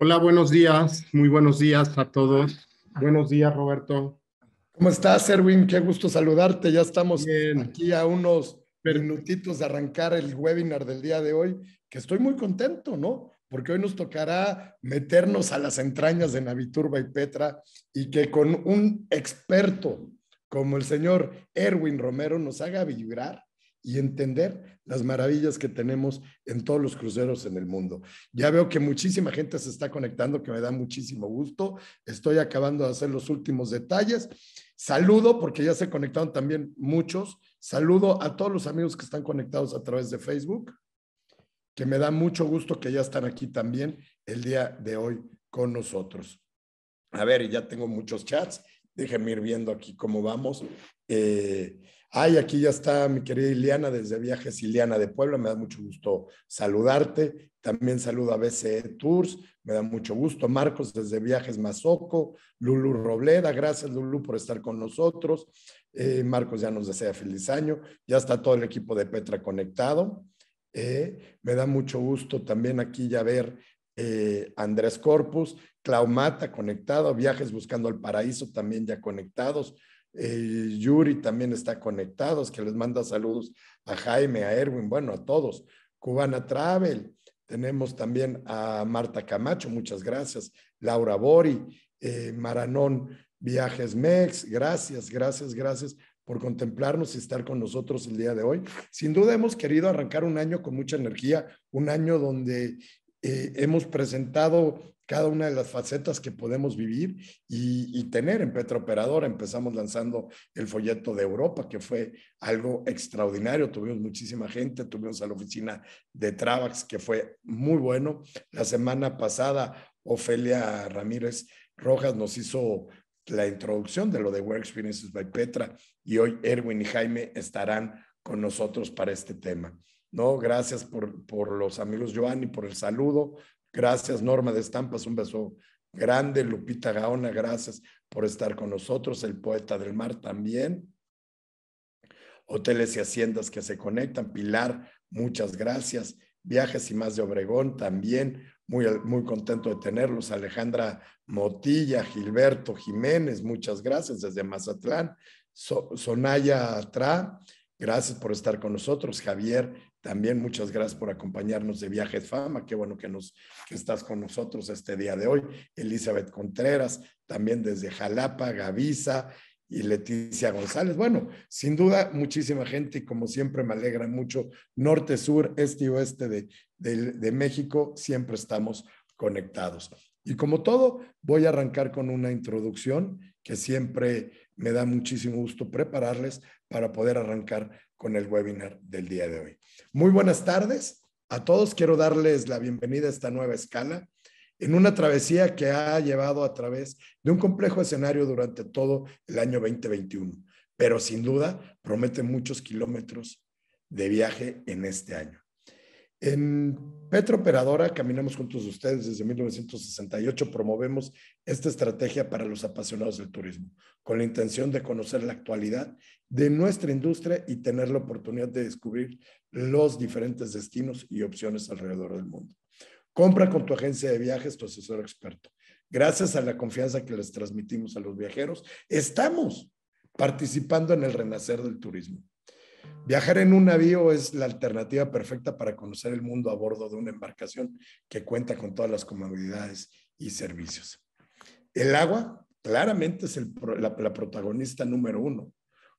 Hola, buenos días, muy buenos días a todos. Ah. Buenos días, Roberto. ¿Cómo estás, Erwin? Qué gusto saludarte. Ya estamos aquí a unos minutitos de arrancar el webinar del día de hoy, que estoy muy contento, ¿no? Porque hoy nos tocará meternos a las entrañas de Naviturba y Petra y que con un experto como el señor Erwin Romero nos haga vibrar y entender las maravillas que tenemos en todos los cruceros en el mundo. Ya veo que muchísima gente se está conectando, que me da muchísimo gusto. Estoy acabando de hacer los últimos detalles. Saludo, porque ya se conectaron también muchos. Saludo a todos los amigos que están conectados a través de Facebook, que me da mucho gusto que ya están aquí también el día de hoy con nosotros. A ver, ya tengo muchos chats. Déjenme ir viendo aquí cómo vamos. Eh, Ay, aquí ya está mi querida Iliana desde Viajes Iliana de Puebla. Me da mucho gusto saludarte. También saludo a BCE Tours. Me da mucho gusto. Marcos desde Viajes Mazoco. Lulu Robleda. Gracias, Lulu, por estar con nosotros. Eh, Marcos ya nos desea feliz año. Ya está todo el equipo de Petra conectado. Eh, me da mucho gusto también aquí ya ver eh, Andrés Corpus, Claumata conectado, Viajes Buscando el Paraíso también ya conectados, Yuri también está conectados, que les manda saludos a Jaime, a Erwin, bueno, a todos. Cubana Travel, tenemos también a Marta Camacho, muchas gracias. Laura Bori, eh, Maranón Viajes Mex, gracias, gracias, gracias por contemplarnos y estar con nosotros el día de hoy. Sin duda hemos querido arrancar un año con mucha energía, un año donde eh, hemos presentado cada una de las facetas que podemos vivir y, tener en Operadora. Empezamos lanzando el folleto de Europa, que fue algo extraordinario. Tuvimos muchísima gente, tuvimos a la oficina de Travax, que fue muy bueno. La semana pasada, Ofelia Ramírez Rojas nos hizo la introducción de lo de Work Experiences by Petra y hoy Erwin y Jaime estarán con nosotros para este tema. No, gracias por, por los amigos Joan y por el saludo, Gracias, Norma de Estampas, un beso grande. Lupita Gaona, gracias por estar con nosotros. El Poeta del Mar también. Hoteles y Haciendas que se conectan. Pilar, muchas gracias. Viajes y más de Obregón también. Muy, muy contento de tenerlos. Alejandra Motilla, Gilberto Jiménez, muchas gracias desde Mazatlán. Sonaya Atrá. Gracias por estar con nosotros, Javier. También muchas gracias por acompañarnos de Viajes Fama. Qué bueno que, nos, que estás con nosotros este día de hoy. Elizabeth Contreras, también desde Jalapa, Gavisa y Leticia González. Bueno, sin duda, muchísima gente y como siempre me alegra mucho, norte, sur, este y oeste de, de, de México, siempre estamos conectados. Y como todo, voy a arrancar con una introducción que siempre me da muchísimo gusto prepararles para poder arrancar con el webinar del día de hoy. Muy buenas tardes a todos. Quiero darles la bienvenida a esta nueva escala en una travesía que ha llevado a través de un complejo escenario durante todo el año 2021, pero sin duda promete muchos kilómetros de viaje en este año. En Petrooperadora, caminamos juntos ustedes desde 1968, promovemos esta estrategia para los apasionados del turismo, con la intención de conocer la actualidad de nuestra industria y tener la oportunidad de descubrir los diferentes destinos y opciones alrededor del mundo. Compra con tu agencia de viajes, tu asesor experto. Gracias a la confianza que les transmitimos a los viajeros, estamos participando en el renacer del turismo. Viajar en un navío es la alternativa perfecta para conocer el mundo a bordo de una embarcación que cuenta con todas las comodidades y servicios. El agua claramente es la, la protagonista número uno,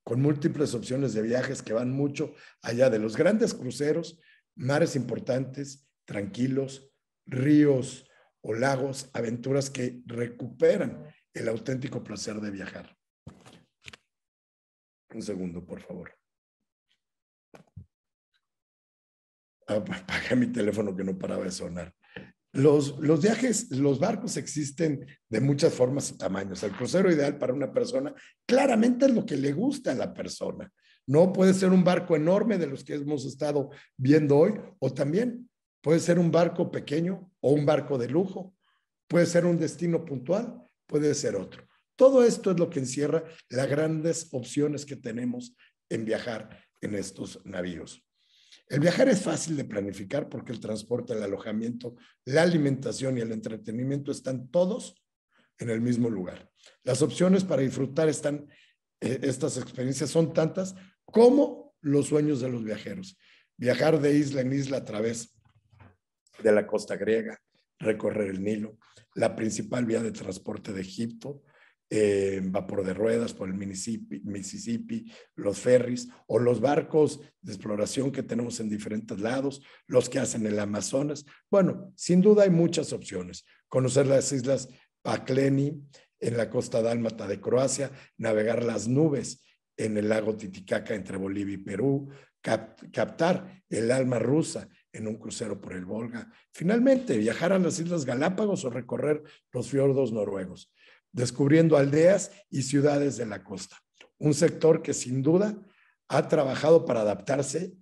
con múltiples opciones de viajes que van mucho allá de los grandes cruceros, mares importantes, tranquilos, ríos o lagos, aventuras que recuperan el auténtico placer de viajar. Un segundo, por favor. Ah, apaga mi teléfono que no paraba de sonar. Los, los, viajes, los barcos existen de muchas formas y tamaños. El crucero ideal para una persona claramente es lo que le gusta a la persona. No puede ser un barco enorme de los que hemos estado viendo hoy, o también puede ser un barco pequeño o un barco de lujo, puede ser un destino puntual, puede ser otro. Todo esto es lo que encierra las grandes opciones que tenemos en viajar en estos navíos. El viajar es fácil de planificar porque el transporte, el alojamiento, la alimentación y el entretenimiento están todos en el mismo lugar. Las opciones para disfrutar están, eh, estas experiencias son tantas como los sueños de los viajeros. Viajar de isla en isla a través de la costa griega, recorrer el Nilo, la principal vía de transporte de Egipto, eh, vapor de ruedas por el Mississippi, los ferries o los barcos de exploración que tenemos en diferentes lados, los que hacen el Amazonas. Bueno, sin duda hay muchas opciones. Conocer las islas Pakleni en la costa dálmata de Croacia, navegar las nubes en el lago Titicaca entre Bolivia y Perú, captar el alma rusa en un crucero por el Volga. Finalmente, viajar a las Islas Galápagos o recorrer los fiordos noruegos descubriendo aldeas y ciudades de la costa. Un sector que sin duda ha trabajado para adaptarse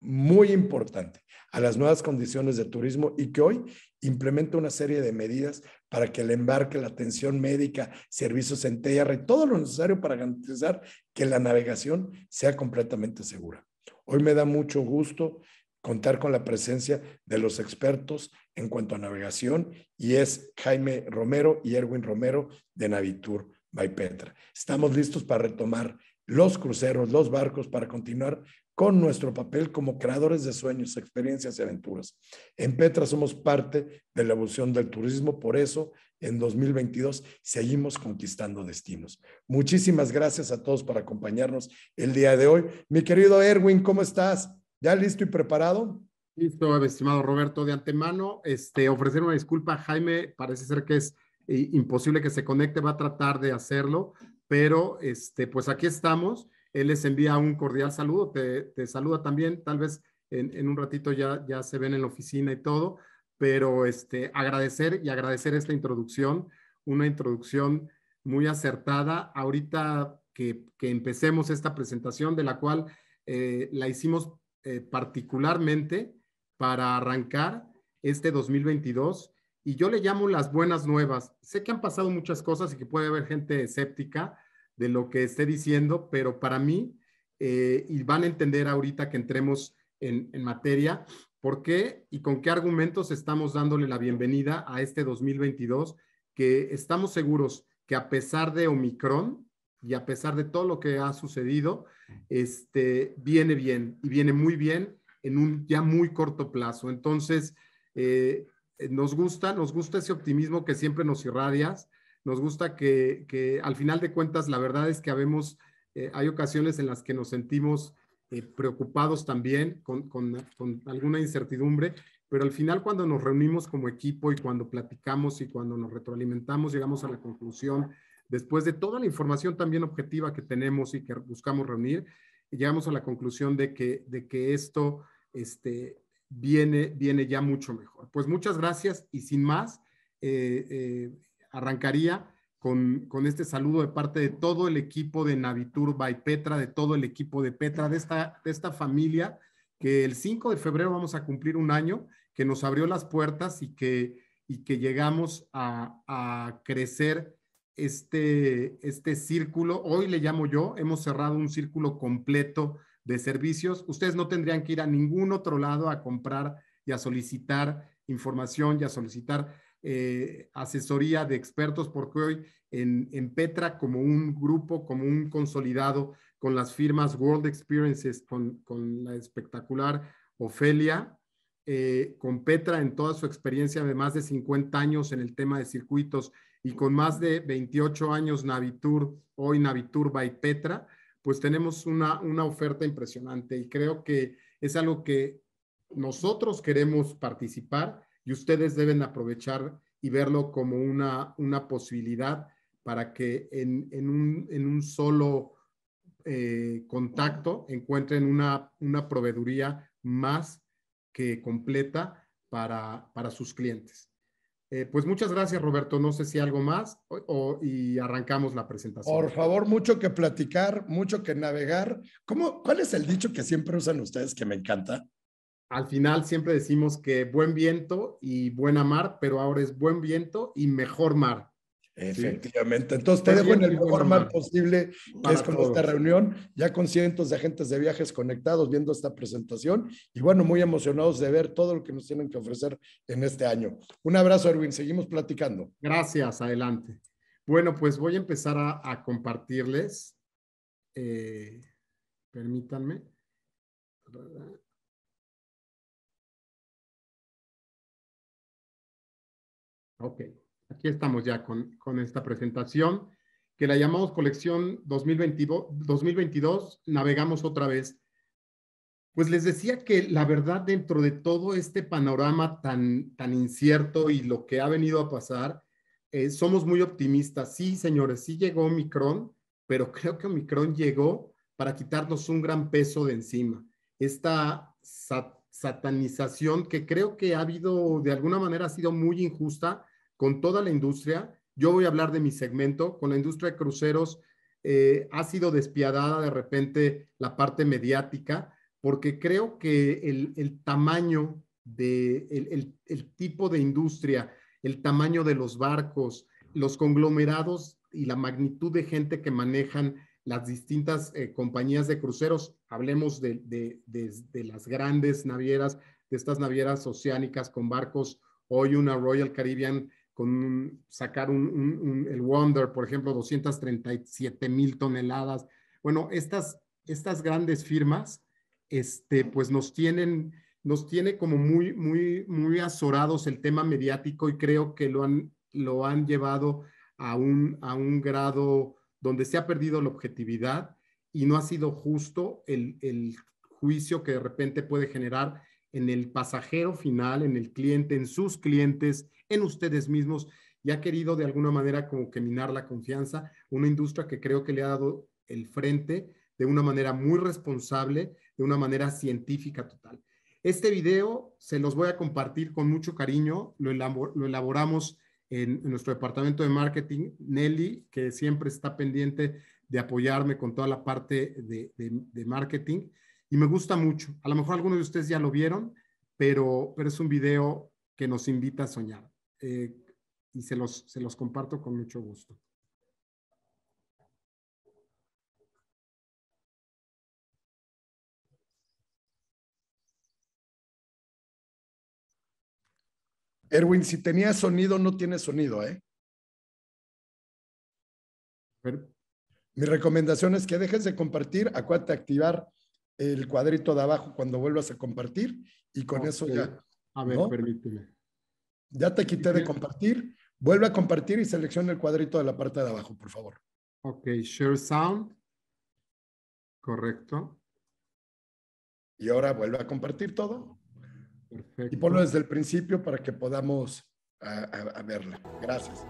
muy importante a las nuevas condiciones de turismo y que hoy implementa una serie de medidas para que el embarque, la atención médica, servicios en tierra y todo lo necesario para garantizar que la navegación sea completamente segura. Hoy me da mucho gusto contar con la presencia de los expertos en cuanto a navegación y es Jaime Romero y Erwin Romero de Navitur by Petra. Estamos listos para retomar los cruceros, los barcos, para continuar con nuestro papel como creadores de sueños, experiencias y aventuras. En Petra somos parte de la evolución del turismo, por eso en 2022 seguimos conquistando destinos. Muchísimas gracias a todos por acompañarnos el día de hoy. Mi querido Erwin, ¿cómo estás? ¿Ya listo y preparado? Listo, estimado Roberto. De antemano, este, ofrecer una disculpa a Jaime, parece ser que es eh, imposible que se conecte, va a tratar de hacerlo, pero este, pues aquí estamos. Él les envía un cordial saludo, te, saluda también, tal vez en, un ratito ya, se ven en la oficina y todo, pero este, agradecer y agradecer esta introducción, una introducción muy acertada. Ahorita que, empecemos esta presentación, de la cual eh, la hicimos eh, particularmente para arrancar este 2022 y yo le llamo las buenas nuevas. Sé que han pasado muchas cosas y que puede haber gente escéptica de lo que esté diciendo, pero para mí, eh, y van a entender ahorita que entremos en, en materia, por qué y con qué argumentos estamos dándole la bienvenida a este 2022, que estamos seguros que a pesar de Omicron, y a pesar de todo lo que ha sucedido, mm. este, viene bien y viene muy bien en un ya muy corto plazo. Entonces, eh, eh, nos gusta, nos gusta ese optimismo que siempre nos irradias, nos gusta que, al final de cuentas, la verdad es que habemos, eh, hay ocasiones en las que nos sentimos preocupados también con alguna incertidumbre, pero al final cuando nos reunimos como equipo y cuando platicamos y cuando nos retroalimentamos, llegamos a la conclusión después de toda la información también objetiva que tenemos y que buscamos reunir, llegamos a la conclusión de que, de que esto este, viene, viene ya mucho mejor. Pues muchas gracias y sin más, eh, eh, arrancaría con, este saludo de parte de todo el equipo de Navitur by Petra, de todo el equipo de Petra, de esta, esta familia, que el 5 de febrero vamos a cumplir un año, que nos abrió las puertas y que, y que llegamos a, a crecer este, este círculo, hoy le llamo yo, hemos cerrado un círculo completo de servicios. Ustedes no tendrían que ir a ningún otro lado a comprar y a solicitar información y a solicitar eh, asesoría de expertos, porque hoy en, Petra, como un grupo, como un consolidado, con las firmas World Experiences, con, la espectacular Ofelia, eh, con Petra en toda su experiencia de más de 50 años en el tema de circuitos y con más de 28 años Navitur, hoy Navitur by Petra, pues tenemos una, oferta impresionante y creo que es algo que nosotros queremos participar y ustedes deben aprovechar y verlo como una, posibilidad para que en, un, solo eh, contacto encuentren una, proveeduría más que completa para sus clientes. Eh, pues muchas gracias, Roberto. No sé si algo más y arrancamos la presentación. Por favor, mucho que platicar, mucho que navegar. ¿Cómo, ¿Cuál es el dicho que siempre usan ustedes que me encanta? Al final siempre decimos que buen viento y buena mar, pero ahora es buen viento y mejor mar. Efectivamente. Entonces te pues dejo en el mejor posible, es con esta reunión, ya con cientos de agentes de viajes conectados viendo esta presentación y bueno, muy emocionados de ver todo lo que nos tienen que ofrecer en este año. Un abrazo, Erwin. Seguimos platicando. Gracias, adelante. Bueno, pues voy a empezar a, compartirles. Eh, permítanme. Ok. Aquí estamos ya con, con esta presentación que la llamamos colección 2022, 2022, navegamos otra vez. Pues les decía que la verdad dentro de todo este panorama tan, tan incierto y lo que ha venido a pasar, eh, somos muy optimistas. Sí, señores, sí llegó Omicron, pero creo que Omicron llegó para quitarnos un gran peso de encima. Esta satanización que creo que ha habido, de alguna manera ha sido muy injusta, con toda la industria. Yo voy a hablar de mi segmento. Con la industria de cruceros eh, ha sido despiadada de repente la parte mediática, porque creo que el, tamaño de el, tipo de industria, el tamaño de los barcos, los conglomerados y la magnitud de gente que manejan las distintas eh, compañías de cruceros, hablemos de, las grandes navieras, de estas navieras oceánicas con barcos, hoy una Royal Caribbean con sacar el Wonder, por ejemplo, 237 mil toneladas. Bueno, estas, estas grandes firmas, este, pues nos tienen, nos tiene como muy, muy, muy azorados el tema mediático y creo que lo han, lo han llevado a un, grado donde se ha perdido la objetividad y no ha sido justo el, el juicio que de repente puede generar en el pasajero final, en el cliente, en sus clientes, en ustedes mismos, y ha querido de alguna manera como que minar la confianza, una industria que creo que le ha dado el frente de una manera muy responsable, de una manera científica total. Este video se los voy a compartir con mucho cariño, lo, elaboramos en, nuestro departamento de marketing, Nelly, que siempre está pendiente de apoyarme con toda la parte de marketing y me gusta mucho. A lo mejor algunos de ustedes ya lo vieron, pero, pero es un video que nos invita a soñar eh, y se los, se los comparto con mucho gusto. Erwin, si tenía sonido, no tiene sonido, ¿eh? Mi recomendación es que dejes de compartir, acuérdate activar el cuadrito de abajo cuando vuelvas a compartir y con eso ya. A ver, permíteme. Ya te quité de compartir. Vuelve a compartir y selecciona el cuadrito de la parte de abajo, por favor. Ok, share sound. Correcto. Y ahora vuelve a compartir todo. Perfecto. Y ponlo desde el principio para que podamos ah, ah, a, verla. Gracias.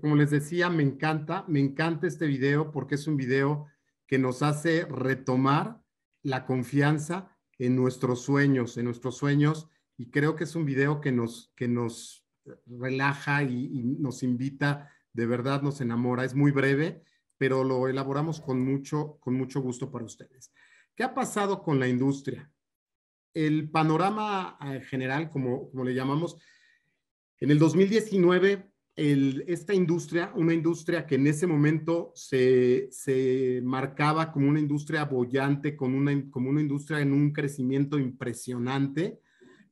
como les decía, me encanta, me encanta este video porque es un video que nos hace retomar la confianza en nuestros sueños, en nuestros sueños, y creo que es un video que nos, que nos relaja y, nos invita, de verdad nos enamora. Es muy breve, pero lo elaboramos con mucho, con mucho gusto para ustedes. ¿Qué ha pasado con la industria? El panorama eh, general, como, como le llamamos, en el 2019 esta industria, una industria que en ese momento se, se marcaba como una industria bollante, como una, como una industria en un crecimiento impresionante,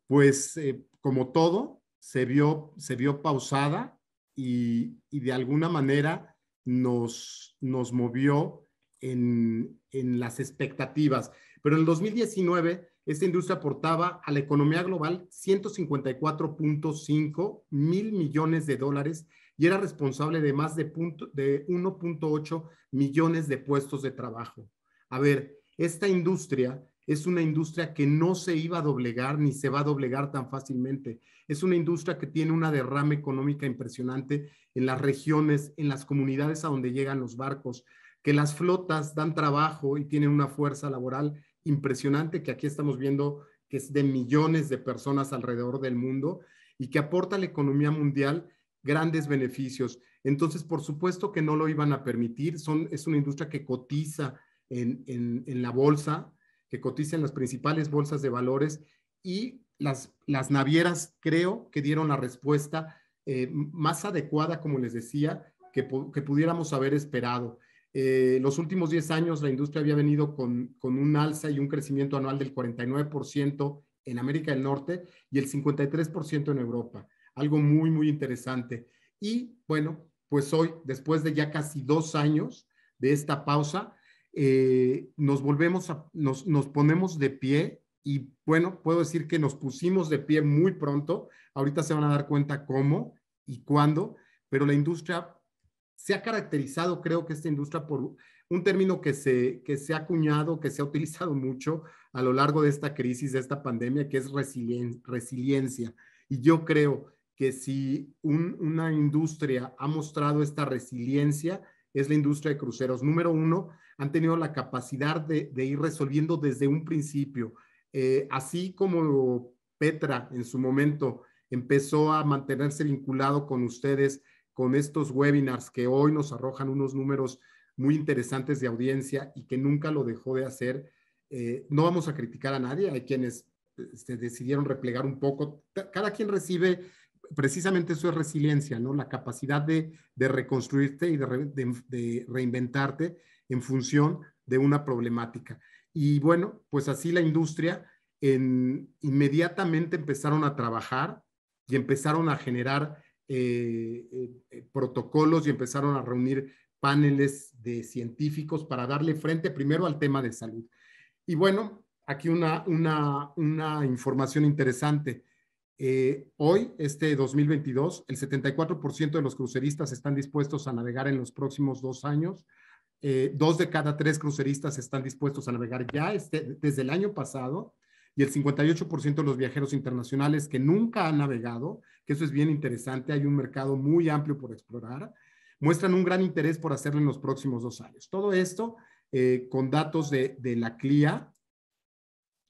pues eh, como todo, se vio, se vio pausada y, de alguna manera nos, nos movió en, en las expectativas. Pero en el 2019 esta industria aportaba a la economía global 154.5 mil millones de dólares y era responsable de más de, de 1.8 millones de puestos de trabajo. A ver, esta industria es una industria que no se iba a doblegar ni se va a doblegar tan fácilmente. Es una industria que tiene una derrama económica impresionante en las regiones, en las comunidades a donde llegan los barcos, que las flotas dan trabajo y tienen una fuerza laboral impresionante que aquí estamos viendo que es de millones de personas alrededor del mundo y que aporta a la economía mundial grandes beneficios. Entonces, por supuesto que no lo iban a permitir. Son, es una industria que cotiza en, la bolsa, que cotiza en las principales bolsas de valores y las, navieras creo que dieron la respuesta eh, más adecuada, como les decía, que pudiéramos haber esperado. Eh, los últimos 10 años la industria había venido con, un alza y un crecimiento anual del 49% en América del Norte y el 53% en Europa. Algo muy, muy interesante. Y bueno, pues hoy, después de ya casi dos años de esta pausa, eh, nos volvemos a, nos, nos ponemos de pie y bueno, puedo decir que nos pusimos de pie muy pronto. Ahorita se van a dar cuenta cómo y cuándo, pero la industria se ha caracterizado, creo que esta industria, por un término que se, que se ha acuñado, que se ha utilizado mucho a lo largo de esta crisis, de esta pandemia, que es resiliencia. Y yo creo que si una industria ha mostrado esta resiliencia, es la industria de cruceros. Número uno, han tenido la capacidad de, ir resolviendo desde un principio. Eh, así como Petra en su momento empezó a mantenerse vinculado con ustedes con estos webinars que hoy nos arrojan unos números muy interesantes de audiencia y que nunca lo dejó de hacer. Eh, no vamos a criticar a nadie, hay quienes eh, se decidieron replegar un poco. Cada quien recibe, precisamente su resiliencia, ¿no? La capacidad de, reconstruirte y de, reinventarte en función de una problemática. Y bueno, pues así la industria inmediatamente empezaron a trabajar y empezaron a generar eh, eh, eh, protocolos y empezaron a reunir paneles de científicos para darle frente primero al tema de salud. Y bueno, aquí una, una, información interesante. hoy, este 2022, el 74% de los cruceristas están dispuestos a navegar en los próximos dos años. dos de cada tres cruceristas están dispuestos a navegar ya este, desde el año pasado y el 58% de los viajeros internacionales que nunca han navegado, que eso es bien interesante, hay un mercado muy amplio por explorar, muestran un gran interés por hacerlo en los próximos dos años. Todo esto eh, con datos de, la CLIA,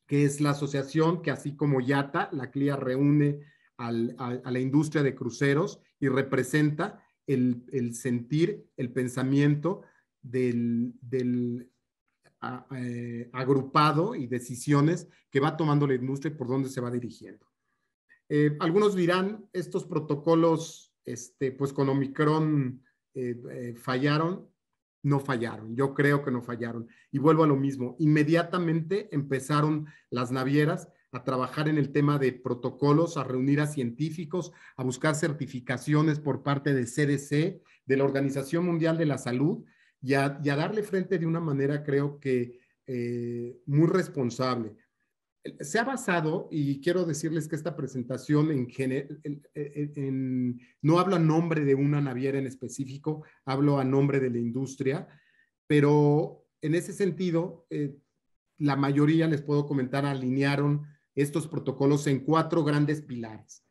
que es la asociación que así como Yata, la CLIA reúne a, la industria de cruceros y representa el, sentir, el pensamiento del, del eh, agrupado y decisiones que va tomando la industria y por dónde se va dirigiendo. Eh, algunos dirán, estos protocolos, este, pues con Omicron eh, fallaron, no fallaron, yo creo que no fallaron. Y vuelvo a lo mismo, inmediatamente empezaron las navieras a trabajar en el tema de protocolos, a reunir a científicos, a buscar certificaciones por parte de CDC, de la Organización Mundial de la Salud, y a, darle frente de una manera, creo que, eh, muy responsable. Se ha basado, y quiero decirles que esta presentación no hablo a nombre de una naviera en específico, hablo a nombre de la industria, pero en ese sentido, eh, la mayoría, les puedo comentar, alinearon estos protocolos en cuatro grandes pilares.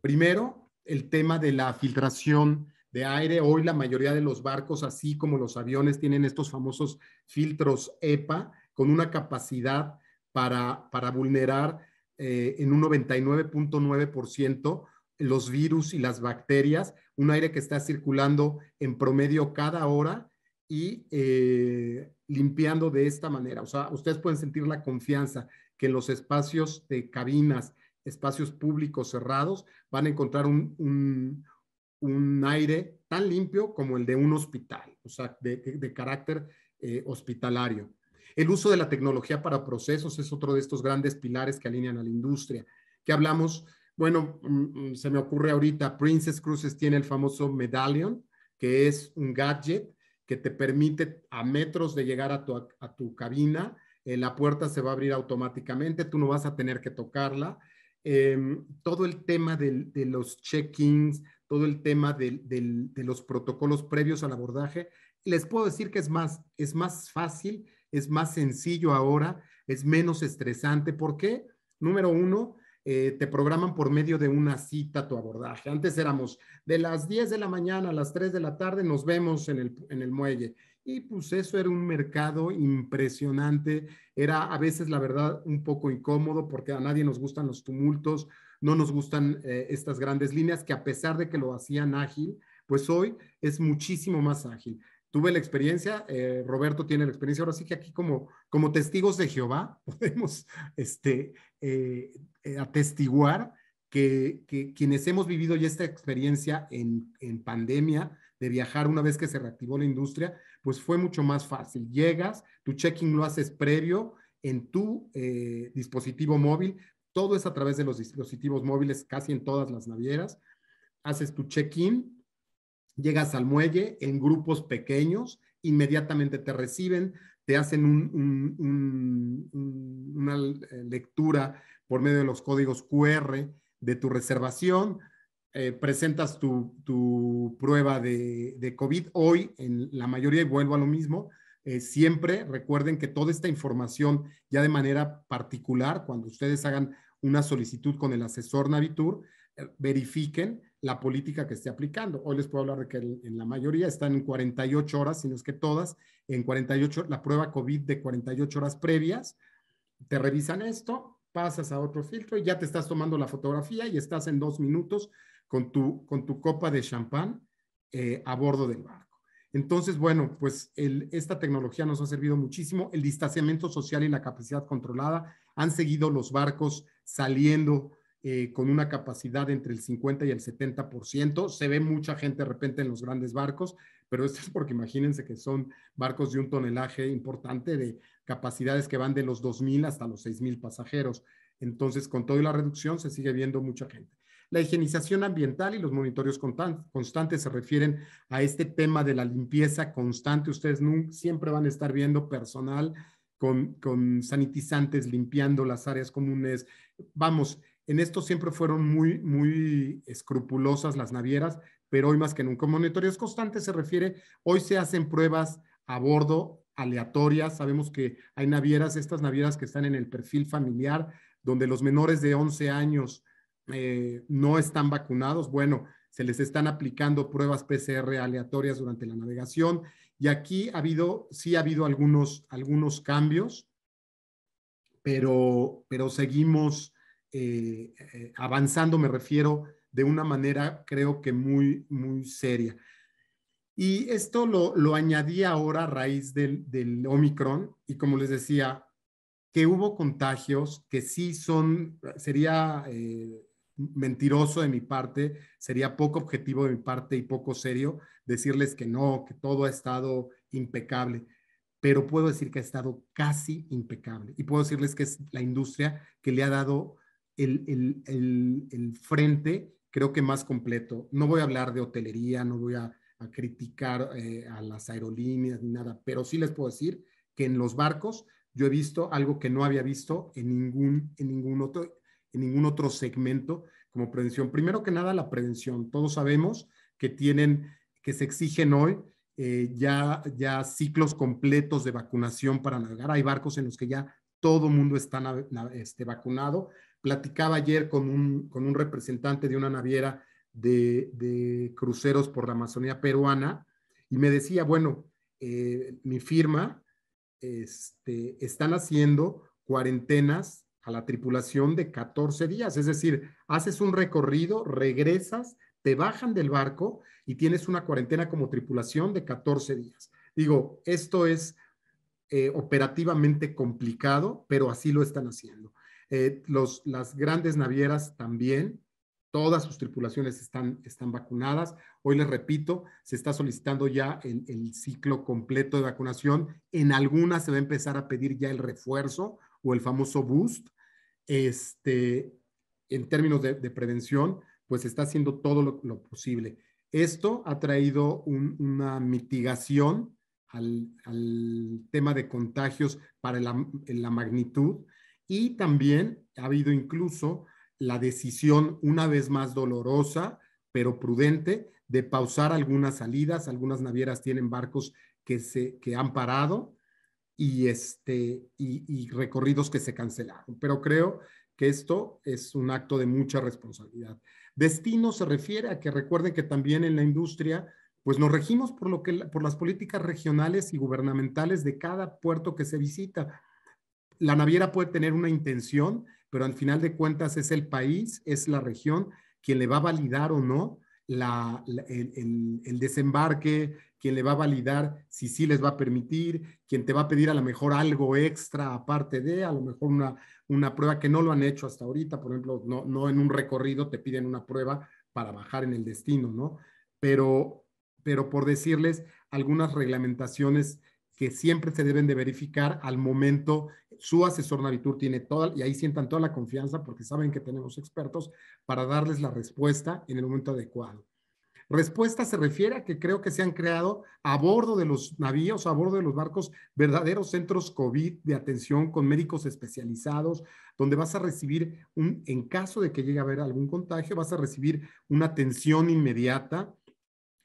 Primero, el tema de la filtración de aire. Hoy la mayoría de los barcos, así como los aviones, tienen estos famosos filtros EPA con una capacidad para, vulnerar eh, en un 99.9% los virus y las bacterias, un aire que está circulando en promedio cada hora y eh, limpiando de esta manera. O sea, ustedes pueden sentir la confianza que en los espacios de cabinas, espacios públicos cerrados, van a encontrar un, un aire tan limpio como el de un hospital, o sea, de, carácter eh, hospitalario. El uso de la tecnología para procesos es otro de estos grandes pilares que alinean a la industria. Que hablamos, bueno, mm, mm, se me ocurre ahorita, Princess Cruises tiene el famoso Medallion, que es un gadget que te permite a metros de llegar a tu, cabina, eh, la puerta se va a abrir automáticamente, tú no vas a tener que tocarla. Em, todo el tema de los check-ins, todo el tema de, los protocolos previos al abordaje. Les puedo decir que es más, es más fácil, es más sencillo ahora, es menos estresante. ¿Por qué? Número uno, eh, te programan por medio de una cita tu abordaje. Antes éramos de las 10 de la mañana a las 3 de la tarde, nos vemos en el, en el muelle. Y pues eso era un mercado impresionante, era a veces la verdad un poco incómodo porque a nadie nos gustan los tumultos, no nos gustan eh, estas grandes líneas que a pesar de que lo hacían ágil, pues hoy es muchísimo más ágil. Tuve la experiencia, eh, Roberto tiene la experiencia, ahora sí que aquí como, como testigos de Jehová podemos este, eh, atestiguar que, quienes hemos vivido ya esta experiencia en, pandemia, de viajar una vez que se reactivó la industria, pues fue mucho más fácil. Llegas, tu check-in lo haces previo en tu dispositivo móvil, todo es a través de los dispositivos móviles, casi en todas las navieras. Haces tu check-in, llegas al muelle en grupos pequeños, inmediatamente te reciben, te hacen una eh, lectura por medio de los códigos QR de tu reservación, eh, presentas tu, prueba de, de, COVID. Hoy, en la mayoría, y vuelvo a lo mismo, eh, siempre recuerden que toda esta información, ya de manera particular, cuando ustedes hagan una solicitud con el asesor Navitur, eh, verifiquen la política que esté aplicando. Hoy les puedo hablar de que en la mayoría están en 48 horas, si no es que todas, en 48, la prueba COVID de 48 horas previas, te revisan esto, pasas a otro filtro y ya te estás tomando la fotografía y estás en dos minutos con tu, con tu copa de champán eh, a bordo del barco. Entonces, bueno, pues esta tecnología nos ha servido muchísimo. El distanciamiento social y la capacidad controlada han seguido los barcos saliendo eh, con una capacidad entre el 50 y el 70%. Se ve mucha gente de repente en los grandes barcos, pero esto es porque imagínense que son barcos de un tonelaje importante, de capacidades que van de los 2.000 hasta los 6.000 pasajeros. Entonces, con toda la reducción se sigue viendo mucha gente. La higienización ambiental y los monitoreos constantes se refieren a este tema de la limpieza constante. Ustedes siempre van a estar viendo personal con, sanitizantes limpiando las áreas comunes. Vamos, en esto siempre fueron muy, muy escrupulosas las navieras, pero hoy más que nunca. Monitoreos constantes se refiere, hoy se hacen pruebas a bordo aleatorias. Sabemos que hay navieras, estas navieras que están en el perfil familiar, donde los menores de 11 años eh, no están vacunados, bueno, se les están aplicando pruebas PCR aleatorias durante la navegación y aquí ha habido, sí ha habido algunos, algunos cambios, pero, pero seguimos eh, eh, avanzando, me refiero, de una manera creo que muy, muy seria. Y esto lo, lo añadí ahora a raíz del, Omicron y como les decía, que hubo contagios que sí son, sería mentiroso de mi parte, sería poco objetivo de mi parte y poco serio decirles que no, que todo ha estado impecable, pero puedo decir que ha estado casi impecable y puedo decirles que es la industria que le ha dado el, frente, creo que más completo. No voy a hablar de hotelería, no voy a, criticar eh, a las aerolíneas ni nada, pero sí les puedo decir que en los barcos yo he visto algo que no había visto en ningún, en ningún otro en ningún otro segmento como prevención. Primero que nada, la prevención. Todos sabemos que tienen, que se exigen hoy eh, ya, ya ciclos completos de vacunación para navegar. Hay barcos en los que ya todo mundo está este, vacunado. Platicaba ayer con un, representante de una naviera de, cruceros por la Amazonía peruana y me decía, bueno, eh, mi firma este, están haciendo cuarentenas a la tripulación de 14 días. Es decir, haces un recorrido, regresas, te bajan del barco y tienes una cuarentena como tripulación de 14 días. Digo, esto es eh, operativamente complicado, pero así lo están haciendo. Eh, los, las grandes navieras también, todas sus tripulaciones están, están vacunadas. Hoy les repito, se está solicitando ya el ciclo completo de vacunación. En algunas se va a empezar a pedir ya el refuerzo o el famoso boost, este, en términos de, prevención, pues está haciendo todo lo, posible. Esto ha traído una mitigación al, tema de contagios para la, magnitud y también ha habido incluso la decisión, una vez más dolorosa, pero prudente, de pausar algunas salidas. Algunas navieras tienen barcos que, se, que han parado y, este, recorridos que se cancelaron. Pero creo que esto es un acto de mucha responsabilidad. Destino se refiere a que recuerden que también en la industria pues nos regimos por, lo que, por las políticas regionales y gubernamentales de cada puerto que se visita. La naviera puede tener una intención, pero al final de cuentas es el país, es la región quien le va a validar o no el, desembarque, quien le va a validar si sí les va a permitir, quien te va a pedir a lo mejor algo extra aparte de, a lo mejor una, una prueba que no lo han hecho hasta ahorita, por ejemplo, no, no en un recorrido te piden una prueba para bajar en el destino, ¿no? Pero, pero por decirles algunas reglamentaciones que siempre se deben de verificar al momento su asesor Navitur tiene toda, y ahí sientan toda la confianza porque saben que tenemos expertos para darles la respuesta en el momento adecuado. Respuesta se refiere a que creo que se han creado a bordo de los navíos, a bordo de los barcos, verdaderos centros COVID de atención con médicos especializados, donde vas a recibir, un, en caso de que llegue a haber algún contagio, vas a recibir una atención inmediata,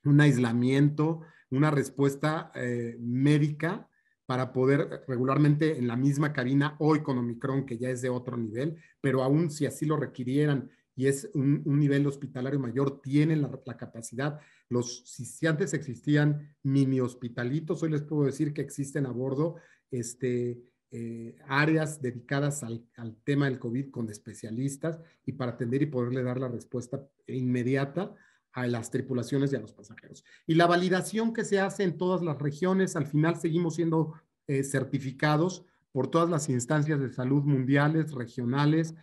un aislamiento, una respuesta eh, médica para poder regularmente en la misma cabina, hoy con Omicron, que ya es de otro nivel, pero aún si así lo requirieran y es un, nivel hospitalario mayor, tienen la, capacidad. Los, si antes existían mini hospitalitos, hoy les puedo decir que existen a bordo este, eh, áreas dedicadas al, al tema del COVID con especialistas y para atender y poderle dar la respuesta inmediata a las tripulaciones y a los pasajeros. Y la validación que se hace en todas las regiones, al final seguimos siendo eh, certificados por todas las instancias de salud mundiales, regionales,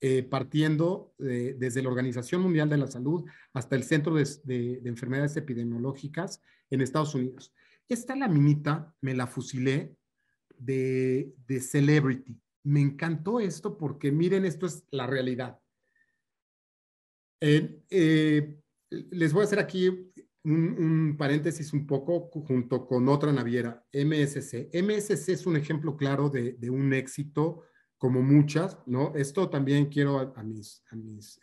eh, partiendo desde la Organización Mundial de la Salud hasta el Centro de, Enfermedades Epidemiológicas en Estados Unidos. Esta laminita me la fusilé de, de Celebrity. Me encantó esto porque miren, esto es la realidad. Eh, les voy a hacer aquí un, paréntesis un poco junto con otra naviera, MSC. MSC es un ejemplo claro de, un éxito como muchas, ¿no? Esto también quiero a, mis,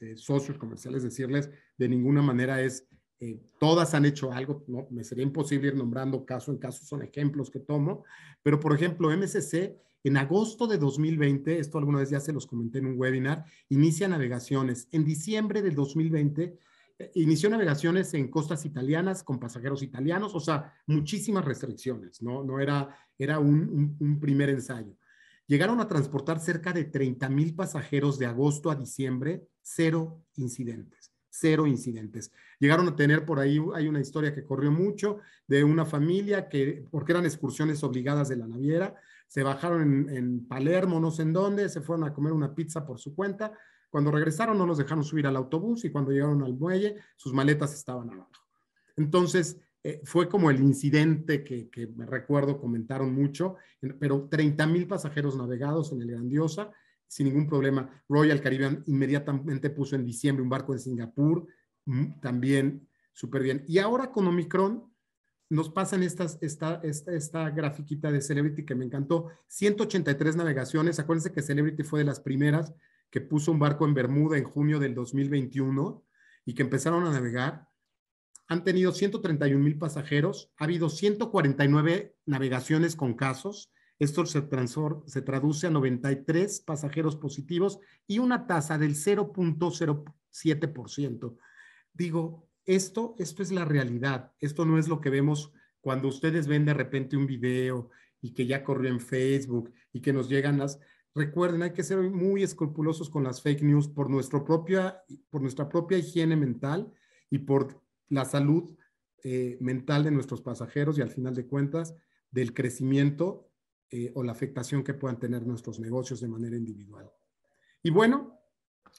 eh, socios comerciales decirles, de ninguna manera es, eh, todas han hecho algo, ¿no? Me sería imposible ir nombrando caso en caso, son ejemplos que tomo, pero por ejemplo, MSC, en agosto de 2020, esto alguna vez ya se los comenté en un webinar, inicia navegaciones. En diciembre del 2020 inició navegaciones en costas italianas con pasajeros italianos, o sea, muchísimas restricciones, ¿no? No era, era un, primer ensayo. Llegaron a transportar cerca de 30 mil pasajeros de agosto a diciembre, cero incidentes, cero incidentes. Llegaron a tener por ahí, hay una historia que corrió mucho de una familia que, porque eran excursiones obligadas de la naviera, se bajaron en, en Palermo, no sé en dónde, se fueron a comer una pizza por su cuenta, cuando regresaron no los dejaron subir al autobús y cuando llegaron al muelle sus maletas estaban abajo. Entonces, eh, fue como el incidente que, que me recuerdo comentaron mucho, pero 30 mil pasajeros navegados en el Grandiosa sin ningún problema. Royal Caribbean inmediatamente puso en diciembre un barco de Singapur, mm, también súper bien. Y ahora con Omicron nos pasan estas, esta, esta grafiquita de Celebrity que me encantó. 183 navegaciones. Acuérdense que Celebrity fue de las primeras que puso un barco en Bermuda en junio del 2021 y que empezaron a navegar, han tenido 131 mil pasajeros, ha habido 149 navegaciones con casos, esto se, se traduce a 93 pasajeros positivos y una tasa del 0.07%. Digo, esto, esto es la realidad, esto no es lo que vemos cuando ustedes ven de repente un video y que ya corrió en Facebook y que nos llegan las... Recuerden, hay que ser muy escrupulosos con las fake news por, nuestra propia higiene mental y por la salud eh, mental de nuestros pasajeros y al final de cuentas del crecimiento eh, o la afectación que puedan tener nuestros negocios de manera individual. Y bueno,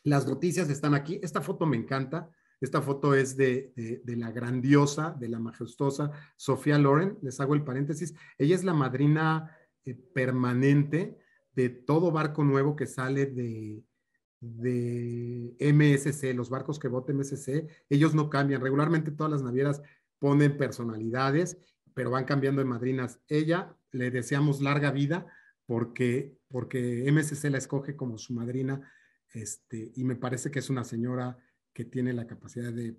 las noticias están aquí. Esta foto me encanta. Esta foto es de, la grandiosa, de la majestuosa Sofía Loren. Les hago el paréntesis. Ella es la madrina eh, permanente de todo barco nuevo que sale de, de MSC, los barcos que vota MSC, ellos no cambian. Regularmente todas las navieras ponen personalidades, pero van cambiando de madrinas. Ella le deseamos larga vida porque, porque MSC la escoge como su madrina este, y me parece que es una señora que tiene la capacidad de,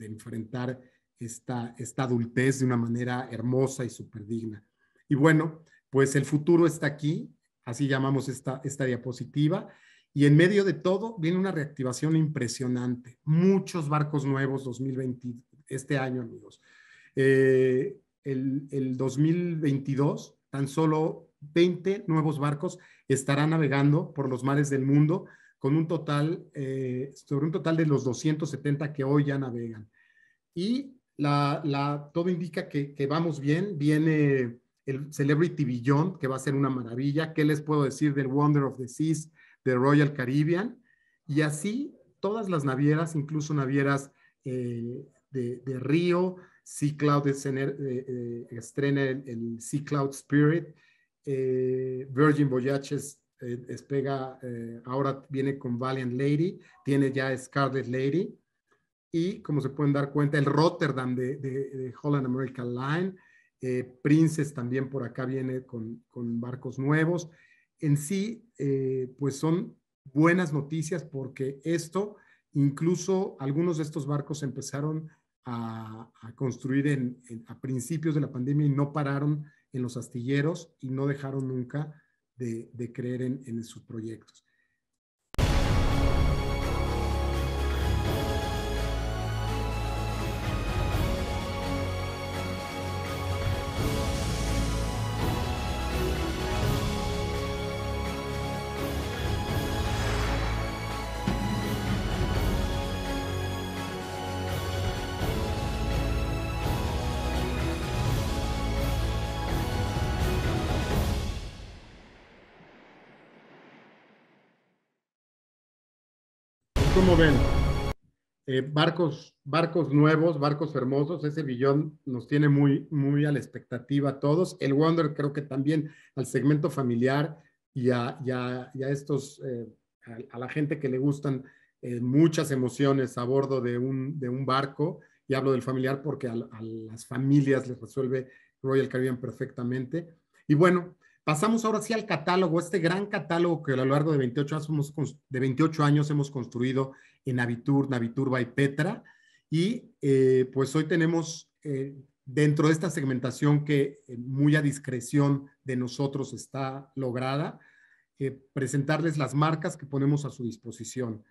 enfrentar esta, esta adultez de una manera hermosa y súper digna. Y bueno, pues el futuro está aquí, así llamamos esta, esta diapositiva, y en medio de todo viene una reactivación impresionante. Muchos barcos nuevos 2020, este año, amigos. Eh, el, el 2022, tan solo 20 nuevos barcos estarán navegando por los mares del mundo con un total, eh, sobre un total de los 270 que hoy ya navegan. Y la, la, todo indica que, que vamos bien, viene el Celebrity Beyond, que va a ser una maravilla. ¿Qué les puedo decir del Wonder of the Seas, de Royal Caribbean? Y así todas las navieras, incluso navieras eh, de, Río, Sea Cloud eh, eh, estrena el, Sea Cloud Spirit, Virgin Voyages despega, ahora viene con Valiant Lady, tiene ya Scarlet Lady, y como se pueden dar cuenta, el Rotterdam de, Holland American Line, eh, Princes también por acá viene con, barcos nuevos. En sí, eh, pues son buenas noticias porque esto, incluso algunos de estos barcos empezaron a, construir en, a principios de la pandemia y no pararon en los astilleros y no dejaron nunca de, creer en, en sus proyectos. Eh, barcos, barcos nuevos, barcos hermosos, ese billón nos tiene muy, muy a la expectativa a todos. El Wonder creo que también al segmento familiar y a, estos, eh, a, la gente que le gustan eh, muchas emociones a bordo de un, de un barco. Y hablo del familiar porque a, a las familias les resuelve Royal Caribbean perfectamente. Y bueno, Pasamos ahora sí al catálogo, este gran catálogo que a lo largo de 28 años hemos, de 28 años hemos construido en Navitur, Naviturba y Petra. Y eh, pues hoy tenemos eh, dentro de esta segmentación que eh, muy a discreción de nosotros está lograda, presentarles las marcas que ponemos a su disposición.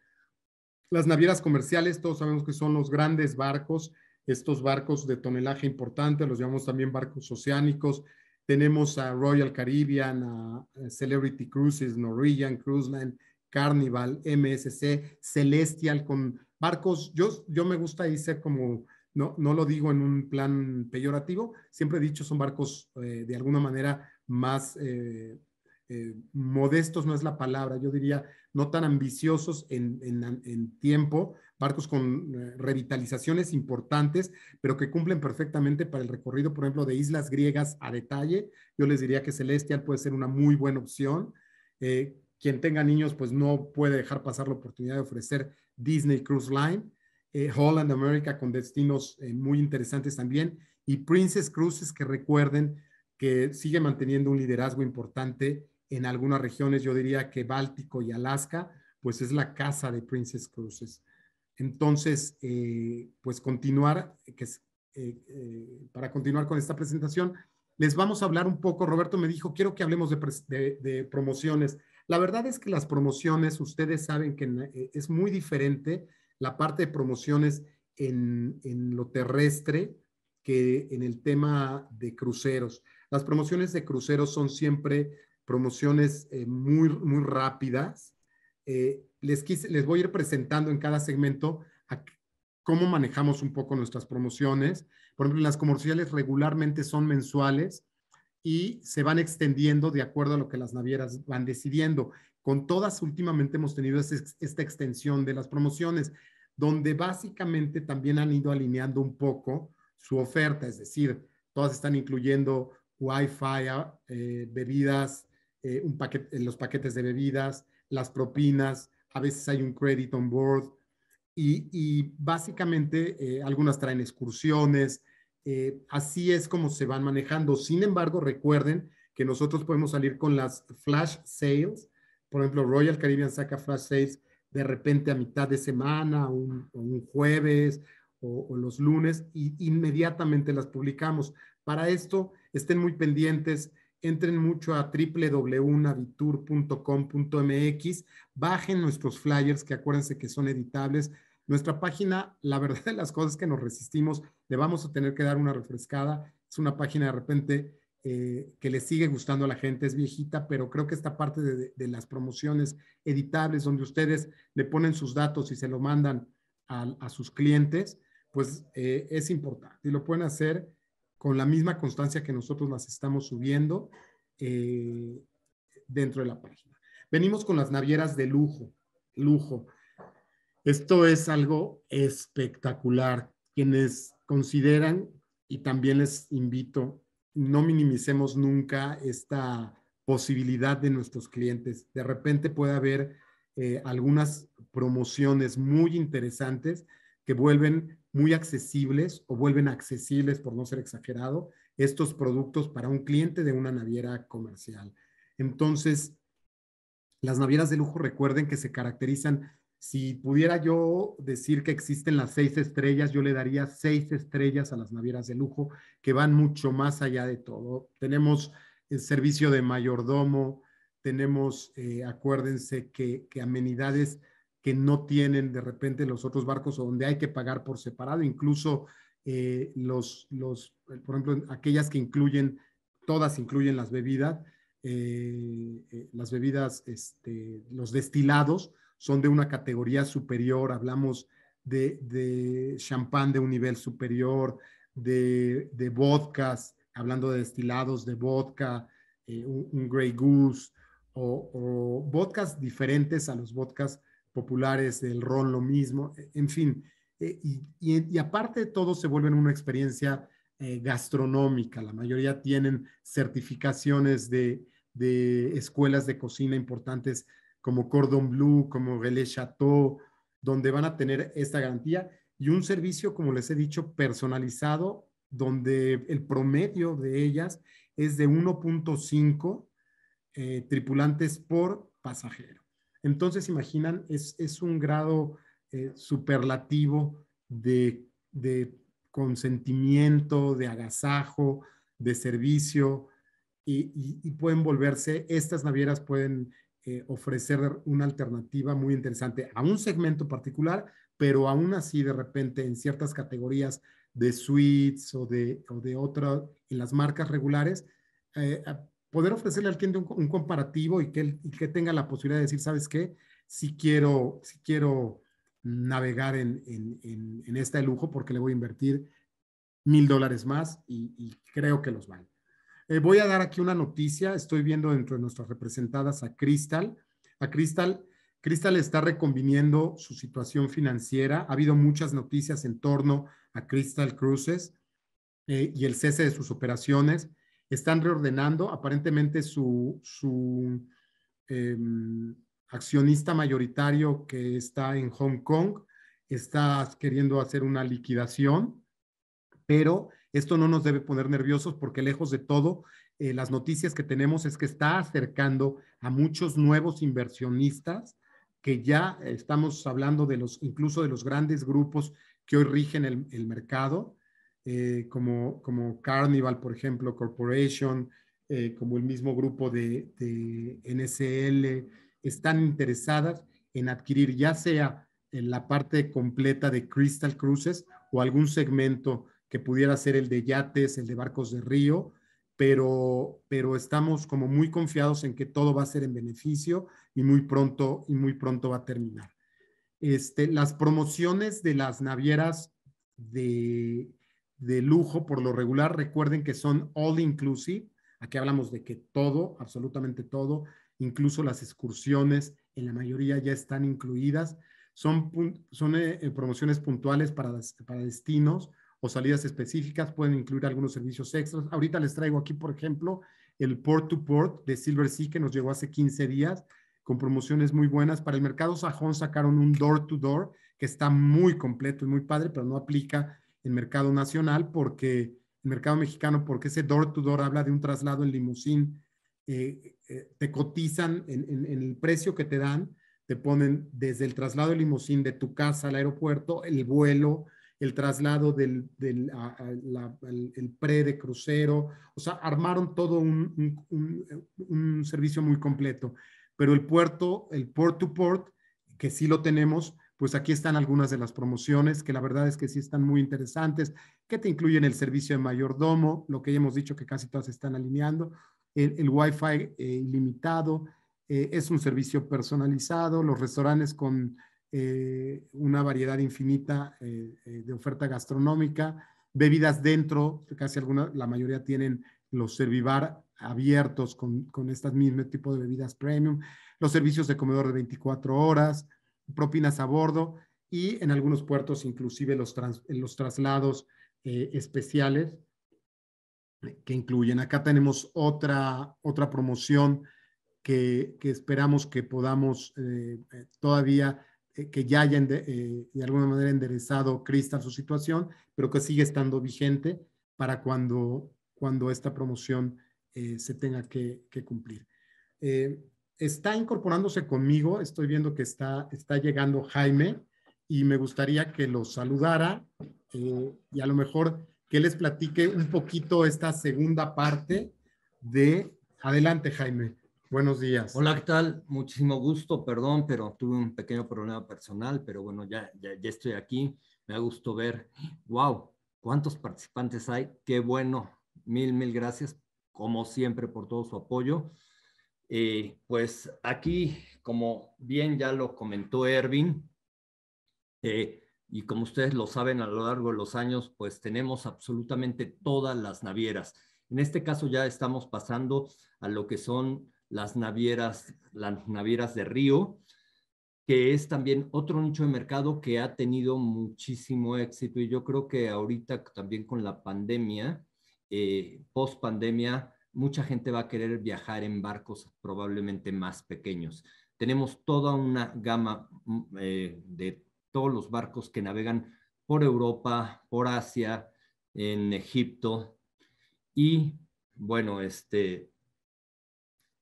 Las navieras comerciales, todos sabemos que son los grandes barcos, estos barcos de tonelaje importante, los llamamos también barcos oceánicos, tenemos a Royal Caribbean, a Celebrity Cruises, Norwegian Cruise Line, Carnival, MSC, Celestial, con barcos. Yo, yo me gusta irse como, no, no lo digo en un plan peyorativo, siempre he dicho son barcos eh, de alguna manera más eh, eh, modestos, no es la palabra, yo diría no tan ambiciosos en, en, en tiempo, barcos con eh, revitalizaciones importantes, pero que cumplen perfectamente para el recorrido, por ejemplo, de islas griegas a detalle. Yo les diría que Celestial puede ser una muy buena opción. Eh, quien tenga niños, pues no puede dejar pasar la oportunidad de ofrecer Disney Cruise Line, eh, Holland America con destinos muy interesantes también, y Princess Cruises, que recuerden que sigue manteniendo un liderazgo importante en algunas regiones, yo diría que Báltico y Alaska, pues es la casa de Princess Cruises. Entonces, eh, pues continuar, eh, que eh, para continuar con esta presentación, les vamos a hablar un poco, Roberto me dijo, quiero que hablemos de, promociones. La verdad es que las promociones, ustedes saben que es muy diferente la parte de promociones en, lo terrestre que en el tema de cruceros. Las promociones de cruceros son siempre promociones muy, muy rápidas, eh, les, voy a ir presentando en cada segmento cómo manejamos un poco nuestras promociones. Por ejemplo, las comerciales regularmente son mensuales y se van extendiendo de acuerdo a lo que las navieras van decidiendo. Con todas, últimamente hemos tenido esta extensión de las promociones, donde básicamente también han ido alineando un poco su oferta, es decir, todas están incluyendo wifi fi ah, eh, bebidas, eh, un los paquetes de bebidas, las propinas, a veces hay un credit on board y, básicamente eh, algunas traen excursiones. Eh, así es como se van manejando. Sin embargo, recuerden que nosotros podemos salir con las flash sales. Por ejemplo, Royal Caribbean saca flash sales de repente a mitad de semana, un, jueves o, o, los lunes, y inmediatamente las publicamos. Para esto, estén muy pendientes entren mucho a www.abitur.com.mx bajen nuestros flyers, que acuérdense que son editables. Nuestra página, la verdad de las cosas que nos resistimos, le vamos a tener que dar una refrescada. Es una página de repente eh, que le sigue gustando a la gente, es viejita, pero creo que esta parte de, las promociones editables, donde ustedes le ponen sus datos y se lo mandan a, sus clientes, pues eh, es importante y lo pueden hacer con la misma constancia que nosotros las estamos subiendo eh, dentro de la página. Venimos con las navieras de lujo, lujo. Esto es algo espectacular. Quienes consideran, y también les invito, no minimicemos nunca esta posibilidad de nuestros clientes. De repente puede haber eh, algunas promociones muy interesantes que vuelven muy accesibles o vuelven accesibles, por no ser exagerado, estos productos para un cliente de una naviera comercial. Entonces, las navieras de lujo recuerden que se caracterizan, si pudiera yo decir que existen las seis estrellas, yo le daría seis estrellas a las navieras de lujo que van mucho más allá de todo. Tenemos el servicio de mayordomo, tenemos, eh, acuérdense que amenidades que no tienen de repente los otros barcos o donde hay que pagar por separado, incluso eh, los, por ejemplo, aquellas que incluyen, todas incluyen las bebidas, eh, eh, las bebidas, este, los destilados son de una categoría superior, hablamos de, champán de un nivel superior, de, de vodkas, hablando de destilados de vodka, un, Grey Goose, o, o vodkas diferentes a los vodkas populares, del ron lo mismo, e, en fin. Eh, y, aparte de todo, se vuelven una experiencia eh, gastronómica. La mayoría tienen certificaciones de, de, escuelas de cocina importantes como Cordon Bleu, como Relais Chateau, donde van a tener esta garantía y un servicio, como les he dicho, personalizado, donde el promedio de ellas es de 1.5 eh, tripulantes por pasajero. Entonces, imaginan, es, un grado eh, superlativo de, consentimiento, de agasajo, de servicio, y, pueden volverse, estas navieras pueden eh, ofrecer una alternativa muy interesante a un segmento particular, pero aún así de repente en ciertas categorías de suites o de, otras en las marcas regulares, eh, poder ofrecerle al cliente un, comparativo y que, y que tenga la posibilidad de decir, ¿sabes qué? Si quiero, si quiero navegar en, en, en, este lujo porque le voy a invertir mil dólares más y, creo que los vale. Eh, voy a dar aquí una noticia. Estoy viendo dentro de nuestras representadas a Crystal. A Crystal, Crystal está reconviniendo su situación financiera. Ha habido muchas noticias en torno a Crystal Cruises eh, y el cese de sus operaciones están reordenando, aparentemente su, em, accionista mayoritario que está en Hong Kong está queriendo hacer una liquidación, pero esto no nos debe poner nerviosos porque lejos de todo, eh, las noticias que tenemos es que está acercando a muchos nuevos inversionistas que ya estamos hablando de los, incluso de los grandes grupos que hoy rigen el mercado, eh, como, como Carnival, por ejemplo, Corporation, eh, como el mismo grupo de, de, NSL, están interesadas en adquirir ya sea en la parte completa de Crystal Cruises o algún segmento que pudiera ser el de yates, el de barcos de río, pero, pero estamos como muy confiados en que todo va a ser en beneficio y muy pronto, y muy pronto va a terminar. Este, las promociones de las navieras de, de lujo, por lo regular, recuerden que son all inclusive. Aquí hablamos de que todo, absolutamente todo, incluso las excursiones, en la mayoría ya están incluidas. Son, son eh, eh, promociones puntuales para, para destinos o salidas específicas, pueden incluir algunos servicios extras. Ahorita les traigo aquí, por ejemplo, el Port to Port de Silver Sea que nos llegó hace 15 días con promociones muy buenas. Para el mercado sajón sacaron un Door to Door que está muy completo y muy padre, pero no aplica el mercado nacional, porque el mercado mexicano, porque ese door-to-door habla de un traslado en limusín, eh, eh, te cotizan en, el precio que te dan, te ponen desde el traslado de limusín de tu casa al aeropuerto, el vuelo, el traslado del, del el, pre de crucero, o sea, armaron todo un, un, un servicio muy completo. Pero el puerto, el port to port, que sí lo tenemos, pues aquí están algunas de las promociones que la verdad es que sí están muy interesantes, que te incluyen el servicio de mayordomo, lo que ya hemos dicho que casi todas están alineando, el, el wifi eh, ilimitado, eh, es un servicio personalizado, los restaurantes con eh, una variedad infinita de oferta gastronómica, bebidas dentro, casi alguna, la mayoría tienen los servibar abiertos con, con este mismo tipo de bebidas premium, los servicios de comedor de 24 horas, propinas a bordo y en algunos puertos inclusive los, los traslados eh, especiales que incluyen. Acá tenemos otra, otra promoción que, esperamos que podamos eh, eh, todavía, que ya haya de, alguna manera enderezado Cristal su situación, pero que sigue estando vigente para cuando, cuando esta promoción se tenga que, cumplir está incorporándose conmigo, estoy viendo que está, está llegando Jaime y me gustaría que lo saludara eh, y a lo mejor que les platique un poquito esta segunda parte de... Adelante, Jaime. Buenos días. Hola, ¿qué tal? Muchísimo gusto, perdón, pero tuve un pequeño problema personal, pero bueno, ya, ya, estoy aquí. Me ha gustado ver, wow, cuántos participantes hay. Qué bueno. Mil, mil gracias, como siempre, por todo su apoyo. Eh, pues aquí, como bien ya lo comentó Ervin, eh, y como ustedes lo saben a lo largo de los años, pues tenemos absolutamente todas las navieras. En este caso ya estamos pasando a lo que son las navieras, las navieras de río, que es también otro nicho de mercado que ha tenido muchísimo éxito y yo creo que ahorita también con la pandemia, eh, post pandemia, mucha gente va a querer viajar en barcos probablemente más pequeños. Tenemos toda una gama mm, eh, de todos los barcos que navegan por Europa, por Asia, en Egipto. Y bueno, este,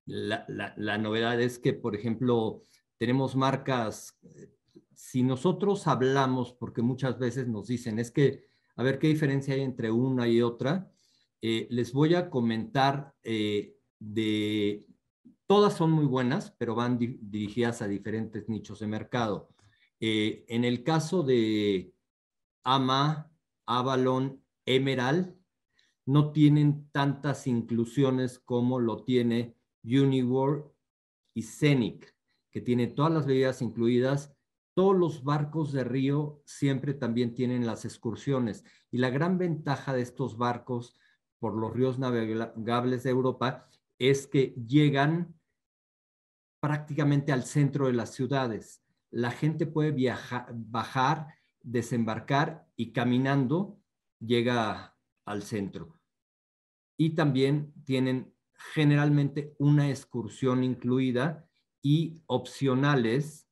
la novedad es que, por ejemplo, tenemos marcas, eh, si nosotros hablamos, porque muchas veces nos dicen, es que, a ver, ¿qué diferencia hay entre una y otra? Eh, les voy a comentar eh, de... Todas son muy buenas, pero van dirigidas a diferentes nichos de mercado. Eh, en el caso de AMA, Avalon, Emerald, no tienen tantas inclusiones como lo tiene Uniworld y Scenic, que tiene todas las bebidas incluidas. Todos los barcos de río siempre también tienen las excursiones. Y la gran ventaja de estos barcos por los ríos navegables de Europa es que llegan prácticamente al centro de las ciudades. La gente puede viajar, bajar, desembarcar y caminando llega al centro. Y también tienen generalmente una excursión incluida y opcionales,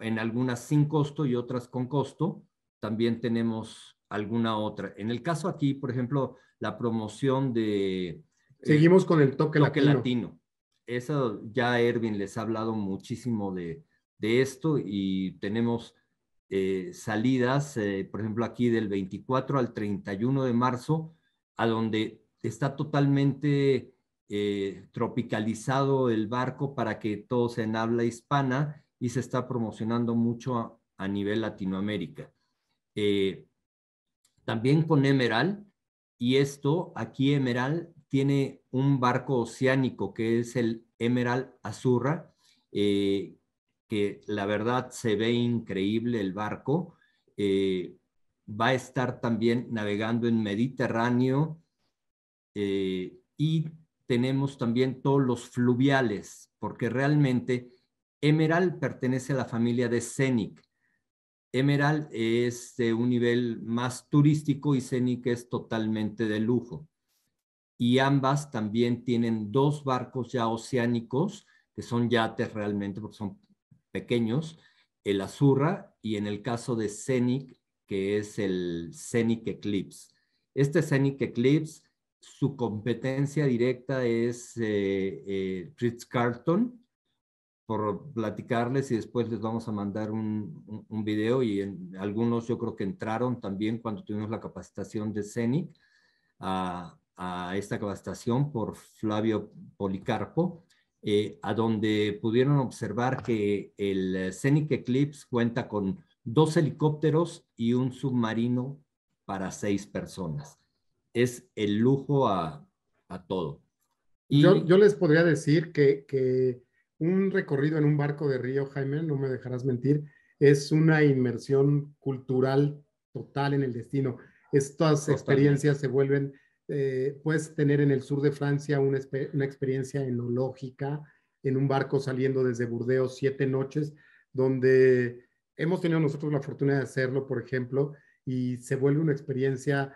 en algunas sin costo y otras con costo. También tenemos alguna otra. En el caso aquí, por ejemplo, la promoción de... Eh, Seguimos con el toque, latino. Eso ya Erwin les ha hablado muchísimo de, esto y tenemos eh, salidas, eh, por ejemplo, aquí del 24 al 31 de marzo, a donde está totalmente tropicalizado el barco para que todo se en habla hispana y se está promocionando mucho a, a nivel Latinoamérica. también con Emerald, y esto aquí Emerald tiene un barco oceánico que es el Emerald Azurra, eh, que la verdad se ve increíble el barco. Eh, va a estar también navegando en Mediterráneo eh, y tenemos también todos los fluviales, porque realmente Emerald pertenece a la familia de Scenic Emerald es de un nivel más turístico y Scenic es totalmente de lujo. Y ambas también tienen dos barcos ya oceánicos, que son yates realmente porque son pequeños, el Azurra y en el caso de Scenic, que es el Scenic Eclipse. Este Scenic Eclipse, su competencia directa es eh, eh Ritz Carlton, por platicarles y después les vamos a mandar un, un, video y en, algunos yo creo que entraron también cuando tuvimos la capacitación de CENIC a, esta capacitación por Flavio Policarpo, eh, a donde pudieron observar que el CENIC Eclipse cuenta con dos helicópteros y un submarino para seis personas. Es el lujo a, todo. Yo, yo, les podría decir que, que un recorrido en un barco de río, Jaime, no me dejarás mentir, es una inmersión cultural total en el destino. Estas experiencias se vuelven, eh, puedes tener en el sur de Francia una, una, experiencia enológica, en un barco saliendo desde Burdeos siete noches, donde hemos tenido nosotros la fortuna de hacerlo, por ejemplo, y se vuelve una experiencia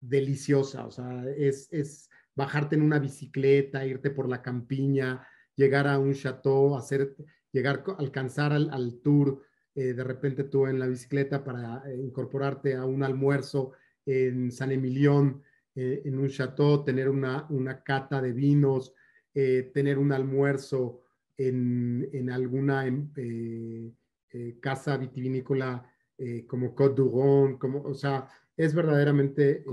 deliciosa, o sea, es, es bajarte en una bicicleta, irte por la campiña, llegar a un chateau, hacer, llegar, alcanzar al, tour, eh, de repente tú en la bicicleta para eh, incorporarte a un almuerzo en San Emilión, eh, en un chateau, tener una, cata de vinos, tener un almuerzo en, alguna em, casa vitivinícola como Côte d'Uron, como, o sea, es verdaderamente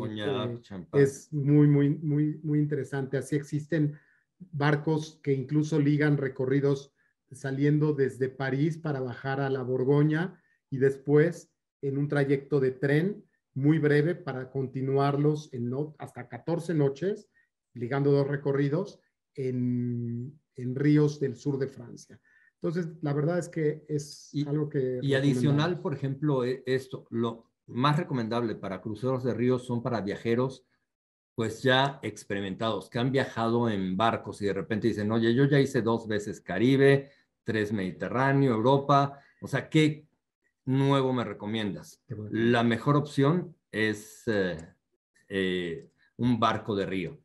es muy, muy, muy, muy interesante. Así existen barcos que incluso ligan recorridos saliendo desde París para bajar a la Borgoña y después en un trayecto de tren muy breve para continuarlos hasta 14 noches, ligando dos recorridos en, ríos del sur de Francia. Entonces, la verdad es que es algo que... Y adicional, por ejemplo, e, esto, lo más recomendable para cruceros de ríos son para viajeros pues ya experimentados, que han viajado en barcos y de repente dicen, oye, yo ya hice dos veces Caribe, tres Mediterráneo, Europa, o sea, ¿qué nuevo me recomiendas? La mejor opción es eh, eh, un barco de río.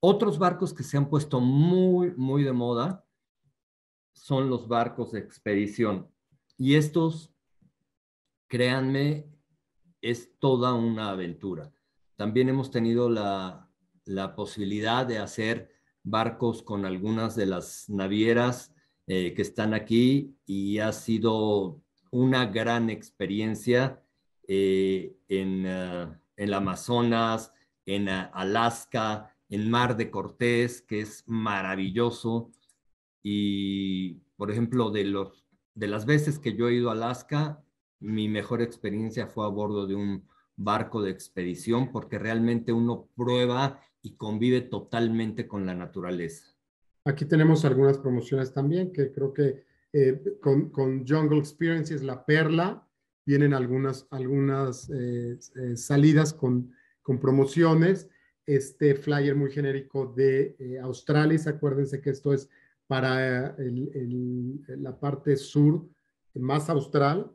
Otros barcos que se han puesto muy, muy de moda son los barcos de expedición. Y estos, créanme, es toda una aventura también hemos tenido la, posibilidad de hacer barcos con algunas de las navieras eh, que están aquí y ha sido una gran experiencia eh, ah, en, Amazonas, en ah, Alaska, en Mar de Cortés, que es maravilloso. Y, por ejemplo, de, los, de las veces que yo he ido a Alaska, mi mejor experiencia fue a bordo de un barco de expedición porque realmente uno prueba y convive totalmente con la naturaleza. Aquí tenemos algunas promociones también que creo que eh, con, Jungle Experiences, La Perla, vienen algunas, algunas eh, eh, salidas con, con, promociones. Este flyer muy genérico de Australis, acuérdense que esto es para la parte sur más austral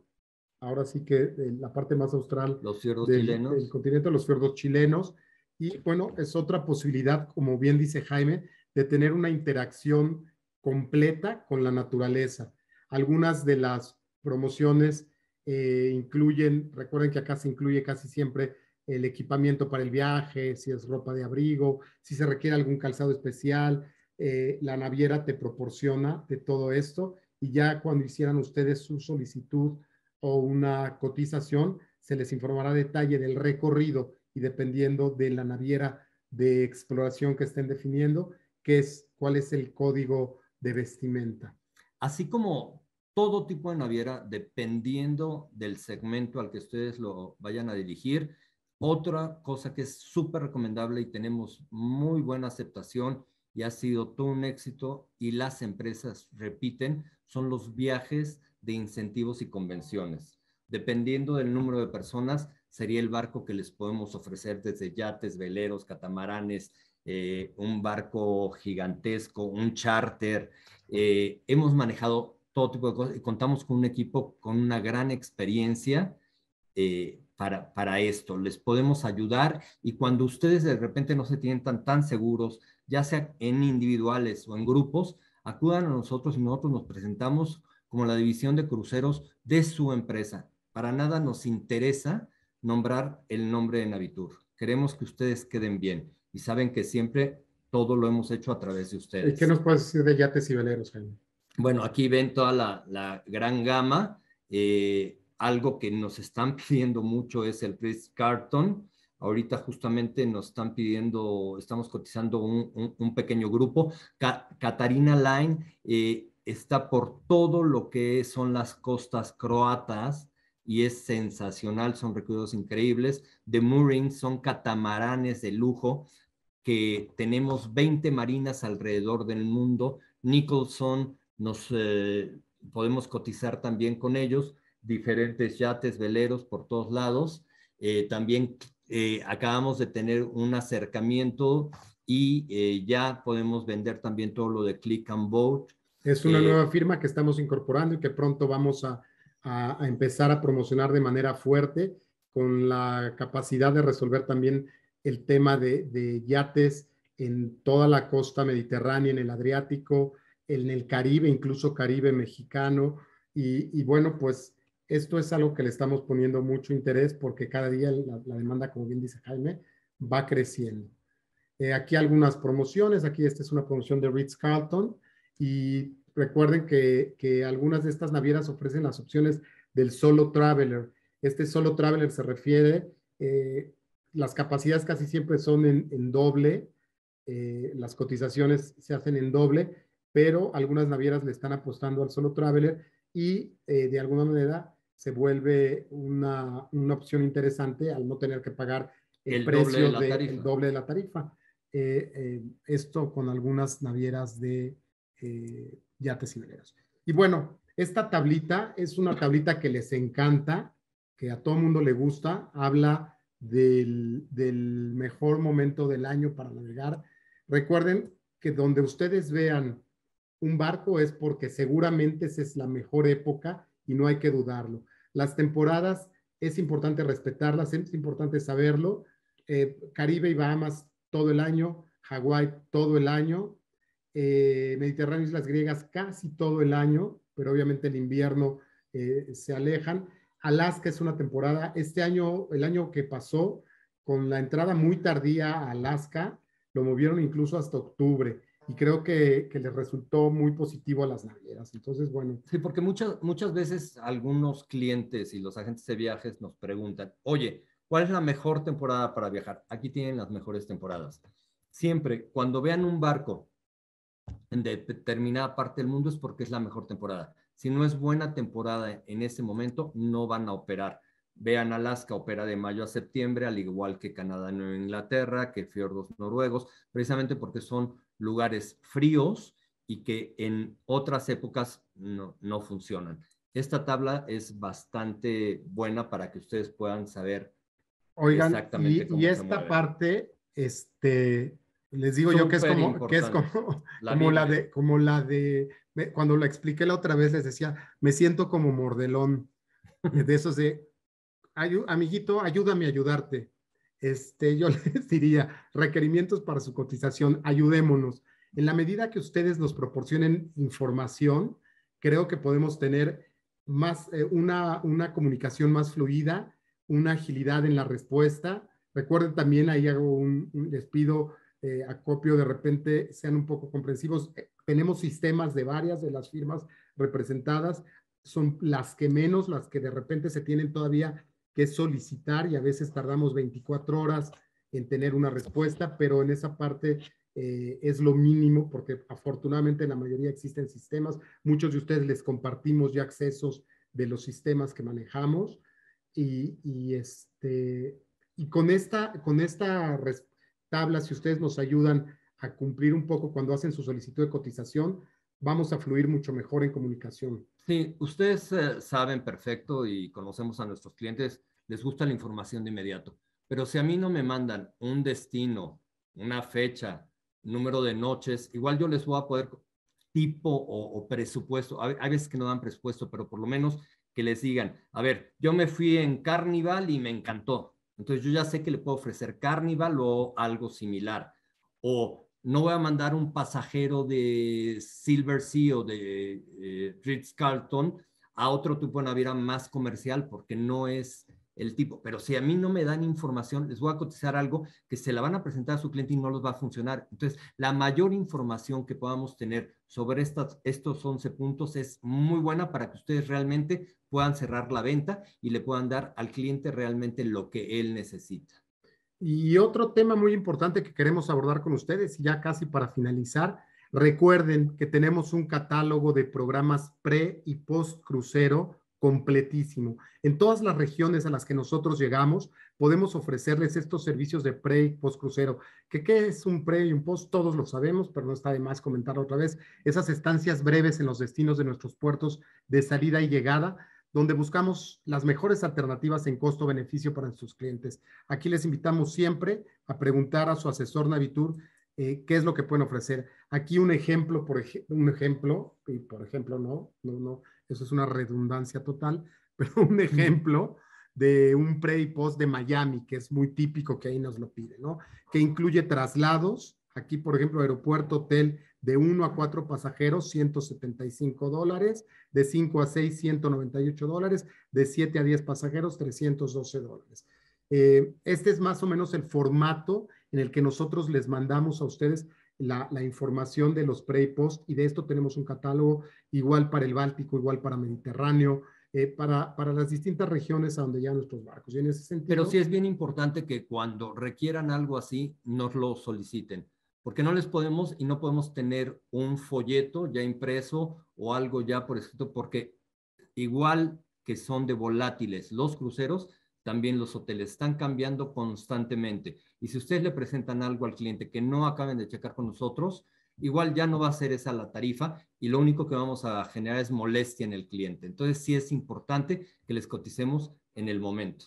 ahora sí que la parte más austral los del, chilenos. continente, los fiordos chilenos. Y bueno, es otra posibilidad, como bien dice Jaime, de tener una interacción completa con la naturaleza. Algunas de las promociones eh, incluyen, recuerden que acá se incluye casi siempre el equipamiento para el viaje, si es ropa de abrigo, si se requiere algún calzado especial, eh, la naviera te proporciona de todo esto y ya cuando hicieran ustedes su solicitud o una cotización, se les informará detalle del recorrido y dependiendo de la naviera de exploración que estén definiendo, qué es, cuál es el código de vestimenta. Así como todo tipo de naviera, dependiendo del segmento al que ustedes lo vayan a dirigir. Otra cosa que es súper recomendable y tenemos muy buena aceptación y ha sido todo un éxito y las empresas repiten son los viajes de incentivos y convenciones. Dependiendo del número de personas, sería el barco que les podemos ofrecer desde yates, veleros, catamaranes, eh, un barco gigantesco, un charter. Eh, hemos manejado todo tipo de cosas y contamos con un equipo con una gran experiencia eh, para, para esto. Les podemos ayudar y cuando ustedes de repente no se sientan tan seguros, ya sea en individuales o en grupos, acudan a nosotros y nosotros nos presentamos como la división de cruceros de su empresa. Para nada nos interesa nombrar el nombre de Navitur. Queremos que ustedes queden bien y saben que siempre todo lo hemos hecho a través de ustedes. ¿Y qué nos puedes decir de yates y veleros, Jaime? Bueno, aquí ven toda la, gran gama. Eh, algo que nos están pidiendo mucho es el Chris Carton. Ahorita justamente nos están pidiendo, estamos cotizando un, pequeño grupo. Catarina Line eh, está por todo lo que son las costas croatas y es sensacional, son recuerdos increíbles. The Mooring son catamaranes de lujo que tenemos 20 marinas alrededor del mundo. Nicholson, nos eh, podemos cotizar también con ellos, diferentes yates, veleros por todos lados. Eh, también eh, acabamos de tener un acercamiento y ya podemos vender también todo lo de Click and Boat es una eh, nueva firma que estamos incorporando y que pronto vamos a, empezar a promocionar de manera fuerte con la capacidad de resolver también el tema de, de yates en toda la costa mediterránea, en el Adriático, en el Caribe, incluso Caribe mexicano. Y, bueno, pues esto es algo que le estamos poniendo mucho interés porque cada día la, demanda, como bien dice Jaime, va creciendo. Eh, aquí algunas promociones. Aquí esta es una promoción de Ritz Carlton y recuerden que, que algunas de estas navieras ofrecen las opciones del solo traveler. Este solo traveler se refiere, eh, las capacidades casi siempre son en, doble, eh, las cotizaciones se hacen en doble, pero algunas navieras le están apostando al solo traveler y eh, de alguna manera se vuelve una, una, opción interesante al no tener que pagar el, precio del doble de la tarifa. esto con algunas navieras de eh, yates y veleros. Y bueno, esta tablita es una tablita que les encanta, que a todo mundo le gusta, habla del, mejor momento del año para navegar. Recuerden que donde ustedes vean un barco es porque seguramente esa es la mejor época y no hay que dudarlo. Las temporadas es importante respetarlas, es importante saberlo. Eh, Caribe y Bahamas todo el año, Hawái todo el año, eh, y Islas Griegas casi todo el año, pero obviamente el invierno eh, se alejan. Alaska es una temporada, este año, el año que pasó, con la entrada muy tardía a Alaska, lo movieron incluso hasta octubre y creo que, que, les resultó muy positivo a las navieras. Entonces, bueno. Sí, porque muchas, muchas veces algunos clientes y los agentes de viajes nos preguntan, oye, ¿cuál es la mejor temporada para viajar? Aquí tienen las mejores temporadas. Siempre, cuando vean un barco en determinada parte del mundo es porque es la mejor temporada. Si no es buena temporada en ese momento, no van a operar. Vean, Alaska opera de mayo a septiembre, al igual que Canadá Nueva Inglaterra, que fiordos noruegos, precisamente porque son lugares fríos y que en otras épocas no, no funcionan. Esta tabla es bastante buena para que ustedes puedan saber Oigan, y, y esta parte, este, les digo yo que es como, que es como, la, de, como la de, cuando lo expliqué la otra vez les decía, me siento como mordelón, eh, de esos de, amiguito, ayúdame a ayudarte. Este, yo les diría, requerimientos para su cotización, ayudémonos. En la medida que ustedes nos proporcionen información, creo que podemos tener más, eh, una, una comunicación más fluida, una agilidad en la respuesta. Recuerden también, ahí hago un, les pido eh, acopio de repente sean un poco comprensivos. Eh, tenemos sistemas de varias de las firmas representadas, son las que menos, las que de repente se tienen todavía que solicitar y a veces tardamos 24 horas en tener una respuesta, pero en esa parte eh, es lo mínimo porque afortunadamente la mayoría existen sistemas. Muchos de ustedes les compartimos ya accesos de los sistemas que manejamos y, y este, y con esta, con esta respuesta tablas, si ustedes nos ayudan a cumplir un poco cuando hacen su solicitud de cotización, vamos a fluir mucho mejor en comunicación. Sí, ustedes eh, saben perfecto y conocemos a nuestros clientes, les gusta la información de inmediato, pero si a mí no me mandan un destino, una fecha, número de noches, igual yo les voy a poder tipo o, presupuesto, hay, hay, veces que no dan presupuesto, pero por lo menos que les digan, a ver, yo me fui en Carnival y me encantó, entonces yo ya sé que le puedo ofrecer Carnival o algo similar. O no voy a mandar un pasajero de Silver Sea o de eh, Ritz Carlton a otro tipo de naviera más comercial porque no es el tipo, pero si a mí no me dan información, les voy a cotizar algo que se la van a presentar a su cliente y no los va a funcionar. Entonces, la mayor información que podamos tener sobre estas, estos 11 puntos es muy buena para que ustedes realmente puedan cerrar la venta y le puedan dar al cliente realmente lo que él necesita. Y otro tema muy importante que queremos abordar con ustedes, ya casi para finalizar, recuerden que tenemos un catálogo de programas pre y post crucero completísimo. En todas las regiones a las que nosotros llegamos, podemos ofrecerles estos servicios de pre y post crucero. ¿Qué, ¿Qué es un pre y un post? Todos lo sabemos, pero no está de más comentar otra vez. Esas estancias breves en los destinos de nuestros puertos de salida y llegada, donde buscamos las mejores alternativas en costo-beneficio para nuestros clientes. Aquí les invitamos siempre a preguntar a su asesor Navitur eh, qué es lo que pueden ofrecer. Aquí un ejemplo, por un ejemplo, y por ejemplo, no, no, no, eso es una redundancia total, pero un ejemplo de un pre y post de Miami, que es muy típico que ahí nos lo pide, ¿no? Que incluye traslados, aquí por ejemplo aeropuerto, hotel, de 1 a 4 pasajeros, 175 dólares, de 5 a 6, 198 dólares, de 7 a 10 pasajeros, 312 dólares. Eh, este es más o menos el formato en el que nosotros les mandamos a ustedes la, información de los pre y post, y de esto tenemos un catálogo igual para el Báltico, igual para Mediterráneo, eh, para, para, las distintas regiones a donde llegan nuestros barcos. Y en ese sentido, Pero sí es bien importante que cuando requieran algo así, nos lo soliciten, porque no les podemos y no podemos tener un folleto ya impreso o algo ya por escrito, porque igual que son de volátiles los cruceros, también los hoteles están cambiando constantemente. Y si ustedes le presentan algo al cliente que no acaben de checar con nosotros, igual ya no va a ser esa la tarifa y lo único que vamos a generar es molestia en el cliente. Entonces sí es importante que les coticemos en el momento.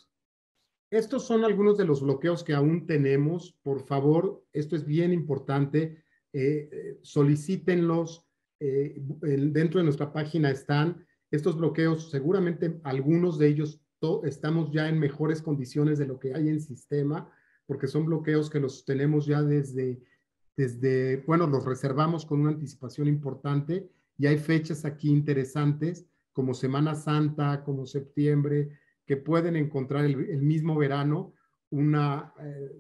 Estos son algunos de los bloqueos que aún tenemos. Por favor, esto es bien importante. Eh, eh, solicítenlos. Eh, dentro de nuestra página están estos bloqueos. Seguramente algunos de ellos estamos ya en mejores condiciones de lo que hay en sistema, porque son bloqueos que los tenemos ya desde, desde bueno, los reservamos con una anticipación importante y hay fechas aquí interesantes como Semana Santa, como septiembre, que pueden encontrar el, mismo verano una, eh,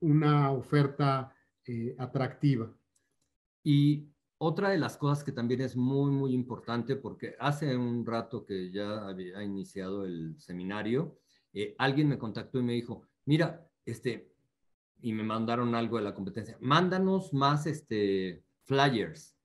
una oferta eh, atractiva. Y otra de las cosas que también es muy, muy importante, porque hace un rato que ya había iniciado el seminario, eh, alguien me contactó y me dijo, mira, este, y me mandaron algo de la competencia, mándanos más este, flyers.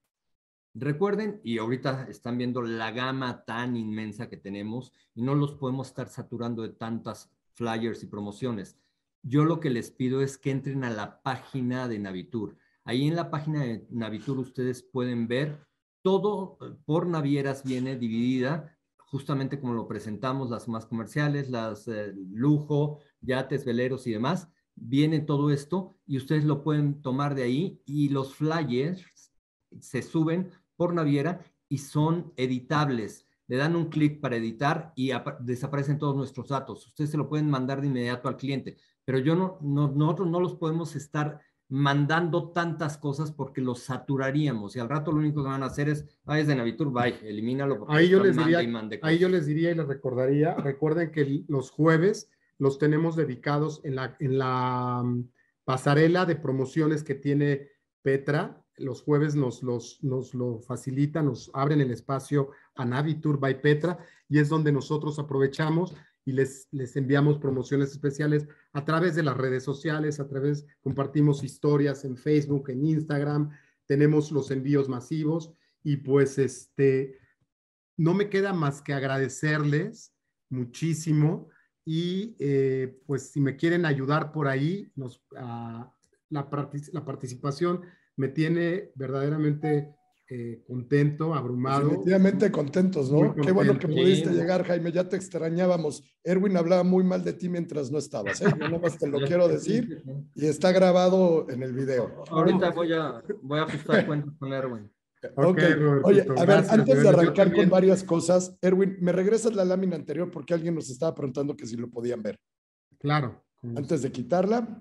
Recuerden, y ahorita están viendo la gama tan inmensa que tenemos y no los podemos estar saturando de tantas flyers y promociones. Yo lo que les pido es que entren a la página de Navitur Ahí en la página de Navitur ustedes pueden ver todo eh, por navieras viene dividida, justamente como lo presentamos, las más comerciales, las eh, lujo, yates, veleros y demás. Viene todo esto y ustedes lo pueden tomar de ahí y los flyers se suben por naviera y son editables. Le dan un clic para editar y desaparecen todos nuestros datos. Ustedes se lo pueden mandar de inmediato al cliente, pero yo nosotros no los podemos estar mandando tantas cosas porque los saturaríamos y al rato lo único que van a hacer es, ah, es de Navitur, bye, elimínalo. Ahí yo, les diría, ahí yo les diría y les recordaría, recuerden que los jueves los tenemos dedicados en la, en la mm, pasarela de promociones que tiene Petra. Los jueves nos, los, lo facilitan, nos abren el espacio a Navitur by Petra y es donde nosotros aprovechamos y les, les enviamos promociones especiales a través de las redes sociales, a través, compartimos historias en Facebook, en Instagram, tenemos los envíos masivos y pues este, no me queda más que agradecerles muchísimo y eh, pues si me quieren ayudar por ahí, ah, la, la participación me tiene verdaderamente eh, contento, pues abrumado. Definitivamente contentos, ¿no? Qué bueno que pudiste llegar, Jaime, ya te extrañábamos. Erwin hablaba muy mal de ti mientras no estabas, ¿eh? Yo nomás te lo quiero decir y está grabado en el video. Ahorita voy a, voy ajustar cuentas con Erwin. Okay. Oye, a ver, antes de arrancar con varias cosas, Erwin, ¿me regresas la lámina anterior? Porque alguien nos estaba preguntando que si lo podían ver. Claro. Antes de quitarla.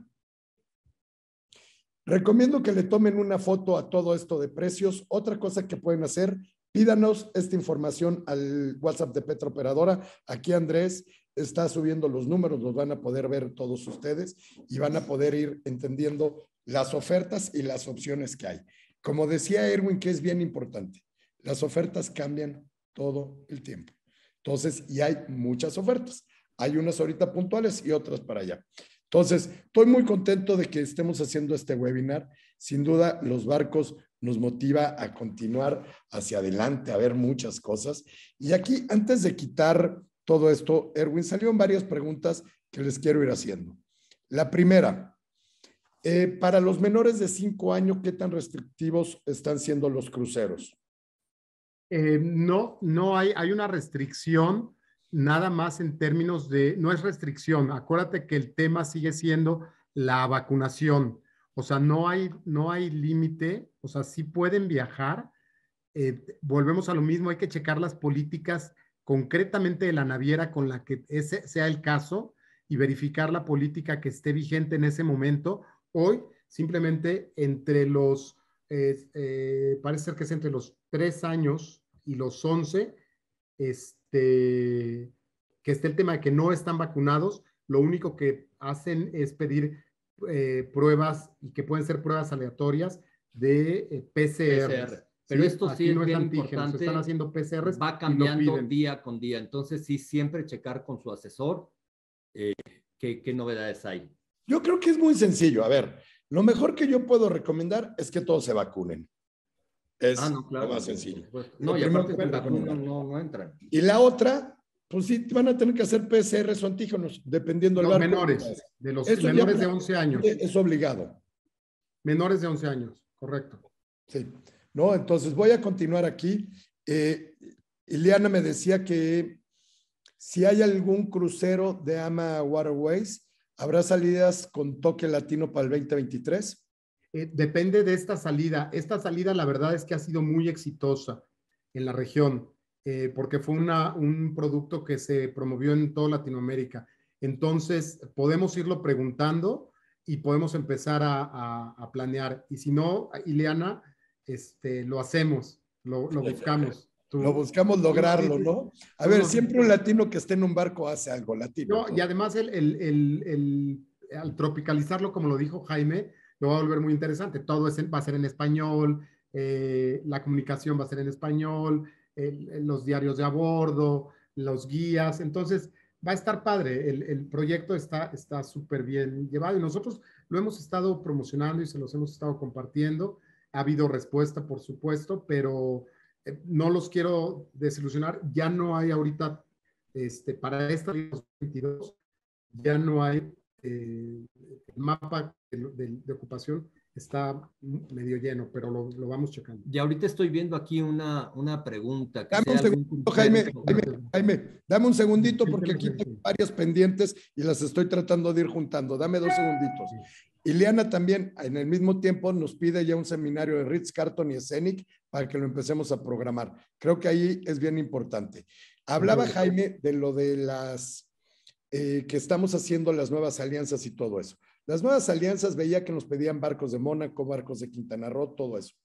Recomiendo que le tomen una foto a todo esto de precios. Otra cosa que pueden hacer, pídanos esta información al WhatsApp de Petro Aquí Andrés está subiendo los números, los van a poder ver todos ustedes y van a poder ir entendiendo las ofertas y las opciones que hay. Como decía Erwin, que es bien importante, las ofertas cambian todo el tiempo. Entonces, y hay muchas ofertas. Hay unas ahorita puntuales y otras para allá. Entonces, estoy muy contento de que estemos haciendo este webinar. Sin duda, los barcos nos motiva a continuar hacia adelante, a ver muchas cosas. Y aquí, antes de quitar todo esto, Erwin, salieron varias preguntas que les quiero ir haciendo. La primera, eh, para los menores de 5 años, ¿qué tan restrictivos están siendo los cruceros? Eh, no, no hay, hay una restricción nada más en términos de, no es restricción, acuérdate que el tema sigue siendo la vacunación, o sea, no hay, no hay límite, o sea, sí pueden viajar, eh, volvemos a lo mismo, hay que checar las políticas concretamente de la naviera con la que ese sea el caso y verificar la política que esté vigente en ese momento. Hoy, simplemente entre los, eh, eh, parece ser que es entre los tres años y los once, este, este, que esté el tema de que no están vacunados, lo único que hacen es pedir eh, pruebas y que pueden ser pruebas aleatorias de eh, PCR. Pero esto sí es Están haciendo PCR, Va cambiando día con día. Entonces, sí, siempre checar con su asesor eh, qué novedades hay. Yo creo que es muy sencillo. A ver, lo mejor que yo puedo recomendar es que todos se vacunen. Es ah, lo más sencillo. no, y no, no, no Y la otra, pues sí, van a tener que hacer PCR o antígenos, dependiendo del los menores, de los menores de 11 años. Es obligado. Menores de 11 años, correcto. Sí. No, entonces voy a continuar aquí. Eh, Ileana me decía que si hay algún crucero de AMA Waterways, ¿habrá salidas con toque latino para el 2023? Eh, depende de esta salida. Esta salida la verdad es que ha sido muy exitosa en la región, eh, porque fue un producto que se promovió en toda Latinoamérica. Entonces, podemos irlo preguntando y podemos empezar a, planear. Y si no, Ileana, este, lo hacemos, lo, buscamos. lo buscamos lograrlo, ¿no? A ver, siempre un latino que esté en un barco hace algo latino. y además el, al tropicalizarlo, como lo dijo Jaime, lo va a volver muy interesante. Todo va a ser en español, eh, la comunicación va a ser en español, los diarios de a bordo, los guías. Entonces, va a estar padre. El, proyecto está súper bien llevado y nosotros lo hemos estado promocionando y se los hemos estado compartiendo. Ha habido respuesta, por supuesto, pero eh, no los quiero desilusionar. Ya no hay ahorita, este, para esta 2022, ya no hay eh, el mapa de, ocupación está medio lleno, pero lo, vamos checando. Y ahorita estoy viendo aquí una, una pregunta. dame un segundito, Jaime, Jaime, Jaime, dame un segundito porque aquí tengo varias pendientes y las estoy tratando de ir juntando. Dame dos segunditos. Ileana también en el mismo tiempo nos pide ya un seminario de Ritz, Carton y Scenic para que lo empecemos a programar. Creo que ahí es bien importante. Hablaba Jaime de lo de las eh, que estamos haciendo las nuevas alianzas y todo eso. Las nuevas alianzas veía que nos pedían barcos de Mónaco, barcos de Quintana Roo, todo eso.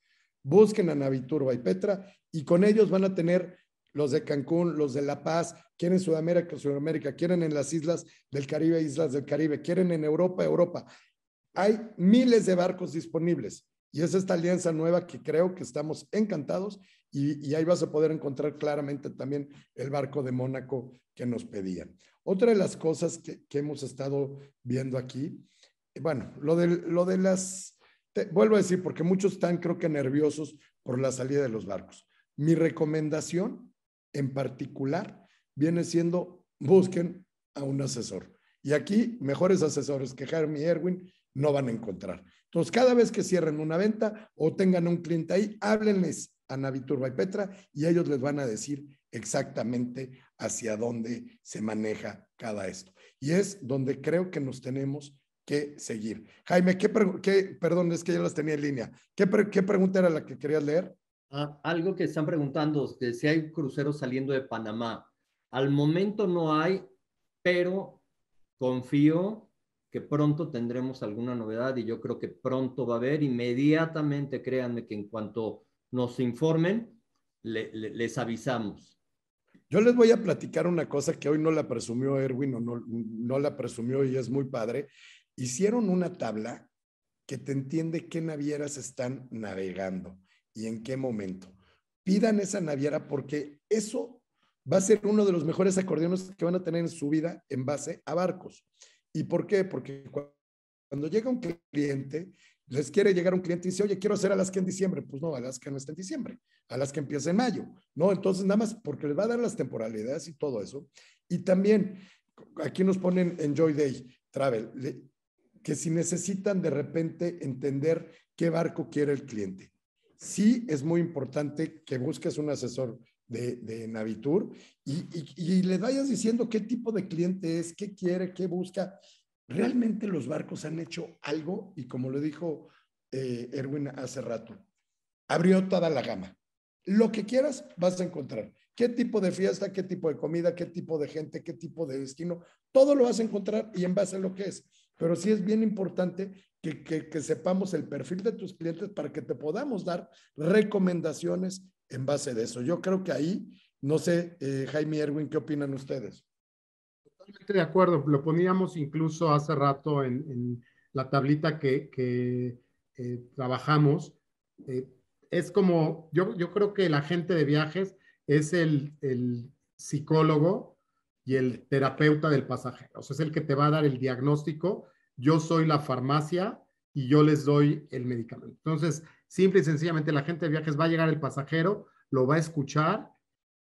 Busquen a Naviturba y Petra y con ellos van a tener los de Cancún, los de La Paz, quieren Sudamérica, Sudamérica, quieren en las islas del Caribe, islas del Caribe, quieren en Europa, Europa. Hay miles de barcos disponibles y es esta alianza nueva que creo que estamos encantados y ahí vas a poder encontrar claramente también el barco de Mónaco que nos pedían. Otra de las cosas que, hemos estado viendo aquí, bueno, lo de, las, vuelvo a decir, porque muchos están creo que nerviosos por la salida de los barcos. Mi recomendación en particular viene siendo busquen a un asesor. Y aquí mejores asesores que Jeremy Erwin no van a encontrar. Entonces, cada vez que cierren una venta o tengan un cliente ahí, háblenles a Naviturba y Petra y ellos les van a decir exactamente hacia dónde se maneja cada esto. Y es donde creo que nos tenemos que seguir. Jaime, ¿qué, qué perdón, es que ya las tenía en línea. ¿Qué, pregunta era la que querías leer? Ah, algo que están preguntando, si hay cruceros saliendo de Panamá. Al momento no hay, pero confío que pronto tendremos alguna novedad y yo creo que pronto va a haber. Inmediatamente, créanme que en cuanto nos informen, les avisamos. Yo les voy a platicar una cosa que hoy no la presumió Erwin o no, la presumió y es muy padre. Hicieron una tabla que te entiende qué navieras están navegando y en qué momento. Pidan esa naviera porque eso va a ser uno de los mejores acordeones que van a tener en su vida en base a barcos. ¿Y por qué? Porque cuando llega un cliente les quiere llegar un cliente y dice, oye, quiero hacer Alaska en diciembre. Pues no, Alaska no está en diciembre, a que empieza en mayo, ¿no? Entonces, nada más porque les va a dar las temporalidades y todo eso. Y también, aquí nos ponen Enjoy Day Travel, que si necesitan de repente entender qué barco quiere el cliente. Sí es muy importante que busques un asesor de, Navitur y, y le vayas diciendo qué tipo de cliente es, qué quiere, qué busca realmente los barcos han hecho algo y como lo dijo eh, Erwin hace rato, abrió toda la gama. Lo que quieras vas a encontrar. ¿Qué tipo de fiesta, qué tipo de comida, qué tipo de gente, qué tipo de destino? Todo lo vas a encontrar y en base a lo que es. Pero sí es bien importante que, sepamos el perfil de tus clientes para que te podamos dar recomendaciones en base de eso. Yo creo que ahí, no sé, eh, Jaime Erwin, ¿qué opinan ustedes? de acuerdo. Lo poníamos incluso hace rato en, la tablita que, eh, trabajamos. Eh, es como, yo, creo que el agente de viajes es el, psicólogo y el terapeuta del pasajero. O sea, es el que te va a dar el diagnóstico. Yo soy la farmacia y yo les doy el medicamento. Entonces, simple y sencillamente, el agente de viajes va a llegar el pasajero, lo va a escuchar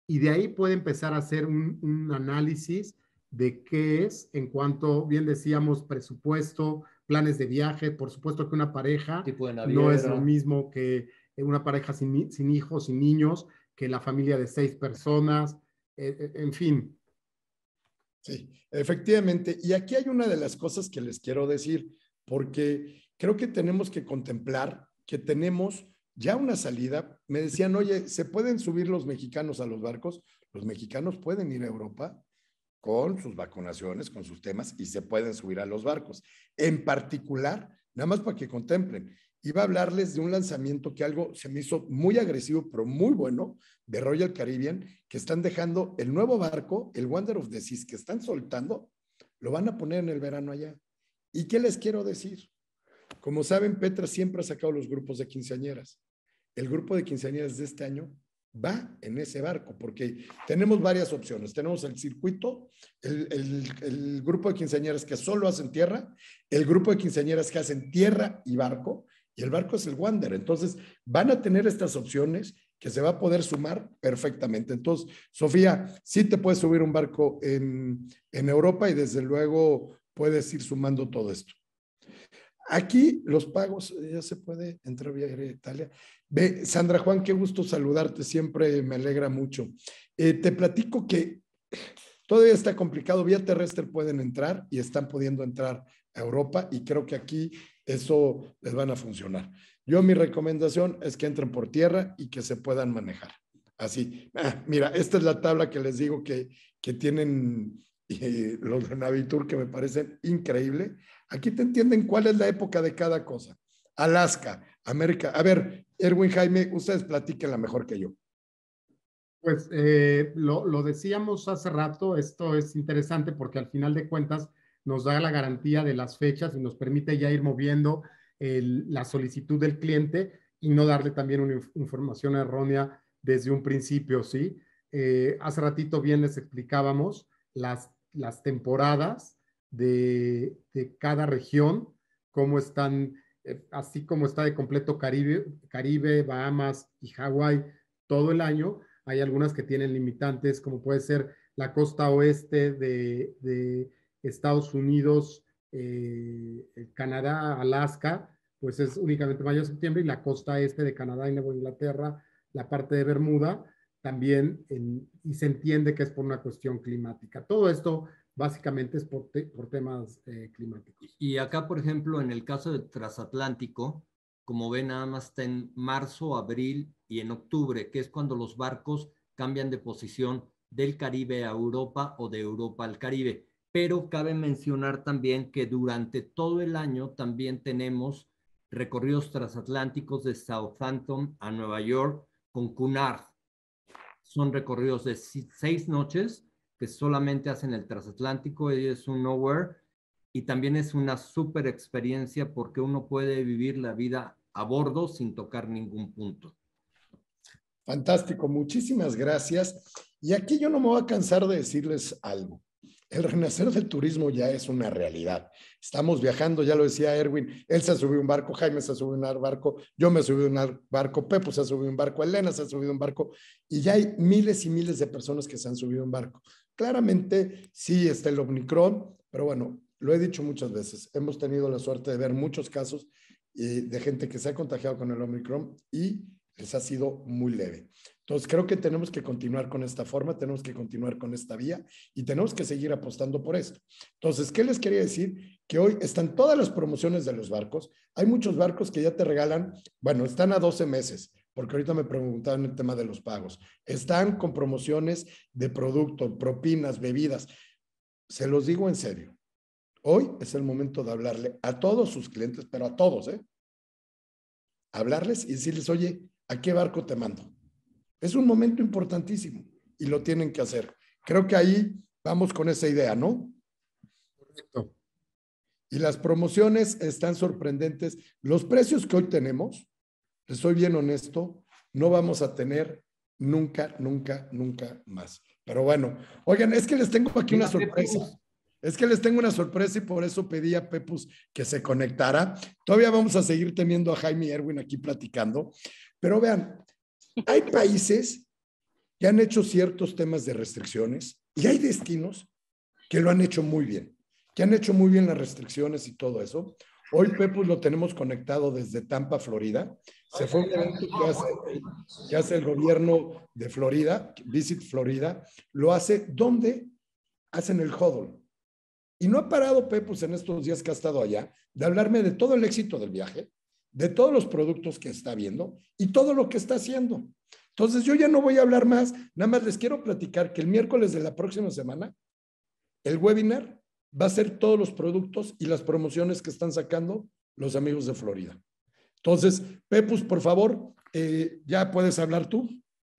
y de ahí puede empezar a hacer un análisis de qué es en cuanto, bien decíamos, presupuesto, planes de viaje, por supuesto que una pareja no es lo mismo que una pareja sin, hijos, sin niños, que la familia de seis personas, eh, eh, en fin. Sí, efectivamente. Y aquí hay una de las cosas que les quiero decir, porque creo que tenemos que contemplar que tenemos ya una salida. Me decían, oye, ¿se pueden subir los mexicanos a los barcos? Los mexicanos pueden ir a Europa, con sus vacunaciones, con sus temas, y se pueden subir a los barcos. En particular, nada más para que contemplen, iba a hablarles de un lanzamiento que algo se me hizo muy agresivo, pero muy bueno, de Royal Caribbean, que están dejando el nuevo barco, el Wonder of the Seas, que están soltando, lo van a poner en el verano allá. ¿Y qué les quiero decir? Como saben, Petra siempre ha sacado los grupos de quinceañeras. El grupo de quinceañeras de este año va en ese barco, porque tenemos varias opciones. Tenemos el circuito, el, grupo de quinceañeras que solo hacen tierra, el grupo de quinceañeras que hacen tierra y barco, y el barco es el Wander. Entonces, van a tener estas opciones que se va a poder sumar perfectamente. Entonces, Sofía, sí te puedes subir un barco en Europa y desde luego puedes ir sumando todo esto. Aquí los pagos eh, ya se puede entrar vía Italia. Ve, Sandra Juan, qué gusto saludarte, siempre me alegra mucho. Eh, te platico que todavía está complicado, vía terrestre pueden entrar y están pudiendo entrar a Europa y creo que aquí eso les van a funcionar. Yo mi recomendación es que entren por tierra y que se puedan manejar. Así, ah, mira, esta es la tabla que les digo que, tienen eh, los de Navitur que me parecen increíble. Aquí te entienden cuál es la época de cada cosa. Alaska, América. A ver, Erwin Jaime, ustedes platiquen la mejor que yo. Pues eh, lo, decíamos hace rato, esto es interesante porque al final de cuentas nos da la garantía de las fechas y nos permite ya ir moviendo la solicitud del cliente y no darle también una información errónea desde un principio, ¿sí? Eh, hace ratito bien les explicábamos las, las temporadas de, cada región, como están, eh, así como está de completo Caribe, Caribe Bahamas y Hawái todo el año, hay algunas que tienen limitantes, como puede ser la costa oeste de, Estados Unidos, eh, Canadá, Alaska, pues es únicamente mayo-septiembre, y la costa este de Canadá y Nueva Inglaterra, la parte de Bermuda, también, y se entiende que es por una cuestión climática. Todo esto básicamente es por, temas eh, climáticos. Y acá, por ejemplo, en el caso del transatlántico, como ven, nada más está en marzo, abril y en octubre, que es cuando los barcos cambian de posición del Caribe a Europa o de Europa al Caribe. Pero cabe mencionar también que durante todo el año también tenemos recorridos transatlánticos de Southampton a Nueva York con Cunard. Son recorridos de seis noches que solamente hacen el transatlántico, es un nowhere y también es una super experiencia porque uno puede vivir la vida a bordo sin tocar ningún punto. Fantástico, muchísimas gracias. Y aquí yo no me voy a cansar de decirles algo. El renacer del turismo ya es una realidad. Estamos viajando, ya lo decía Erwin, él se ha subió un barco, Jaime se subido un barco, yo me subí un barco, Pepo se ha subido un barco, Elena se ha subido un barco, y ya hay miles y miles de personas que se han subido un barco. Claramente sí está el Omicron, pero bueno, lo he dicho muchas veces, hemos tenido la suerte de ver muchos casos eh, de gente que se ha contagiado con el Omicron y les ha sido muy leve. Entonces, creo que tenemos que continuar con esta forma, tenemos que continuar con esta vía y tenemos que seguir apostando por esto. Entonces, ¿qué les quería decir? Que hoy están todas las promociones de los barcos. Hay muchos barcos que ya te regalan, bueno, están a 12 meses, porque ahorita me preguntaban el tema de los pagos. Están con promociones de producto, propinas, bebidas. Se los digo en serio. Hoy es el momento de hablarle a todos sus clientes, pero a todos, ¿eh? Hablarles y decirles, oye, ¿a qué barco te mando? Es un momento importantísimo y lo tienen que hacer. Creo que ahí vamos con esa idea, ¿no? Correcto. Y las promociones están sorprendentes. Los precios que hoy tenemos soy bien honesto, no vamos a tener nunca, nunca, nunca más. Pero bueno, oigan, es que les tengo aquí una sorpresa. Es que les tengo una sorpresa y por eso pedí a Pepus que se conectara. Todavía vamos a seguir teniendo a Jaime Erwin aquí platicando. Pero vean, hay países que han hecho ciertos temas de restricciones y hay destinos que lo han hecho muy bien, que han hecho muy bien las restricciones y todo eso. Hoy Pepus lo tenemos conectado desde Tampa, Florida. Se fue un evento que hace, el gobierno de Florida, Visit Florida, lo hace donde hacen el hodl. Y no ha parado Pepus en estos días que ha estado allá de hablarme de todo el éxito del viaje, de todos los productos que está viendo y todo lo que está haciendo. Entonces yo ya no voy a hablar más, nada más les quiero platicar que el miércoles de la próxima semana, el webinar va a ser todos los productos y las promociones que están sacando los amigos de Florida. Entonces, Pepus, por favor, eh, ya puedes hablar tú.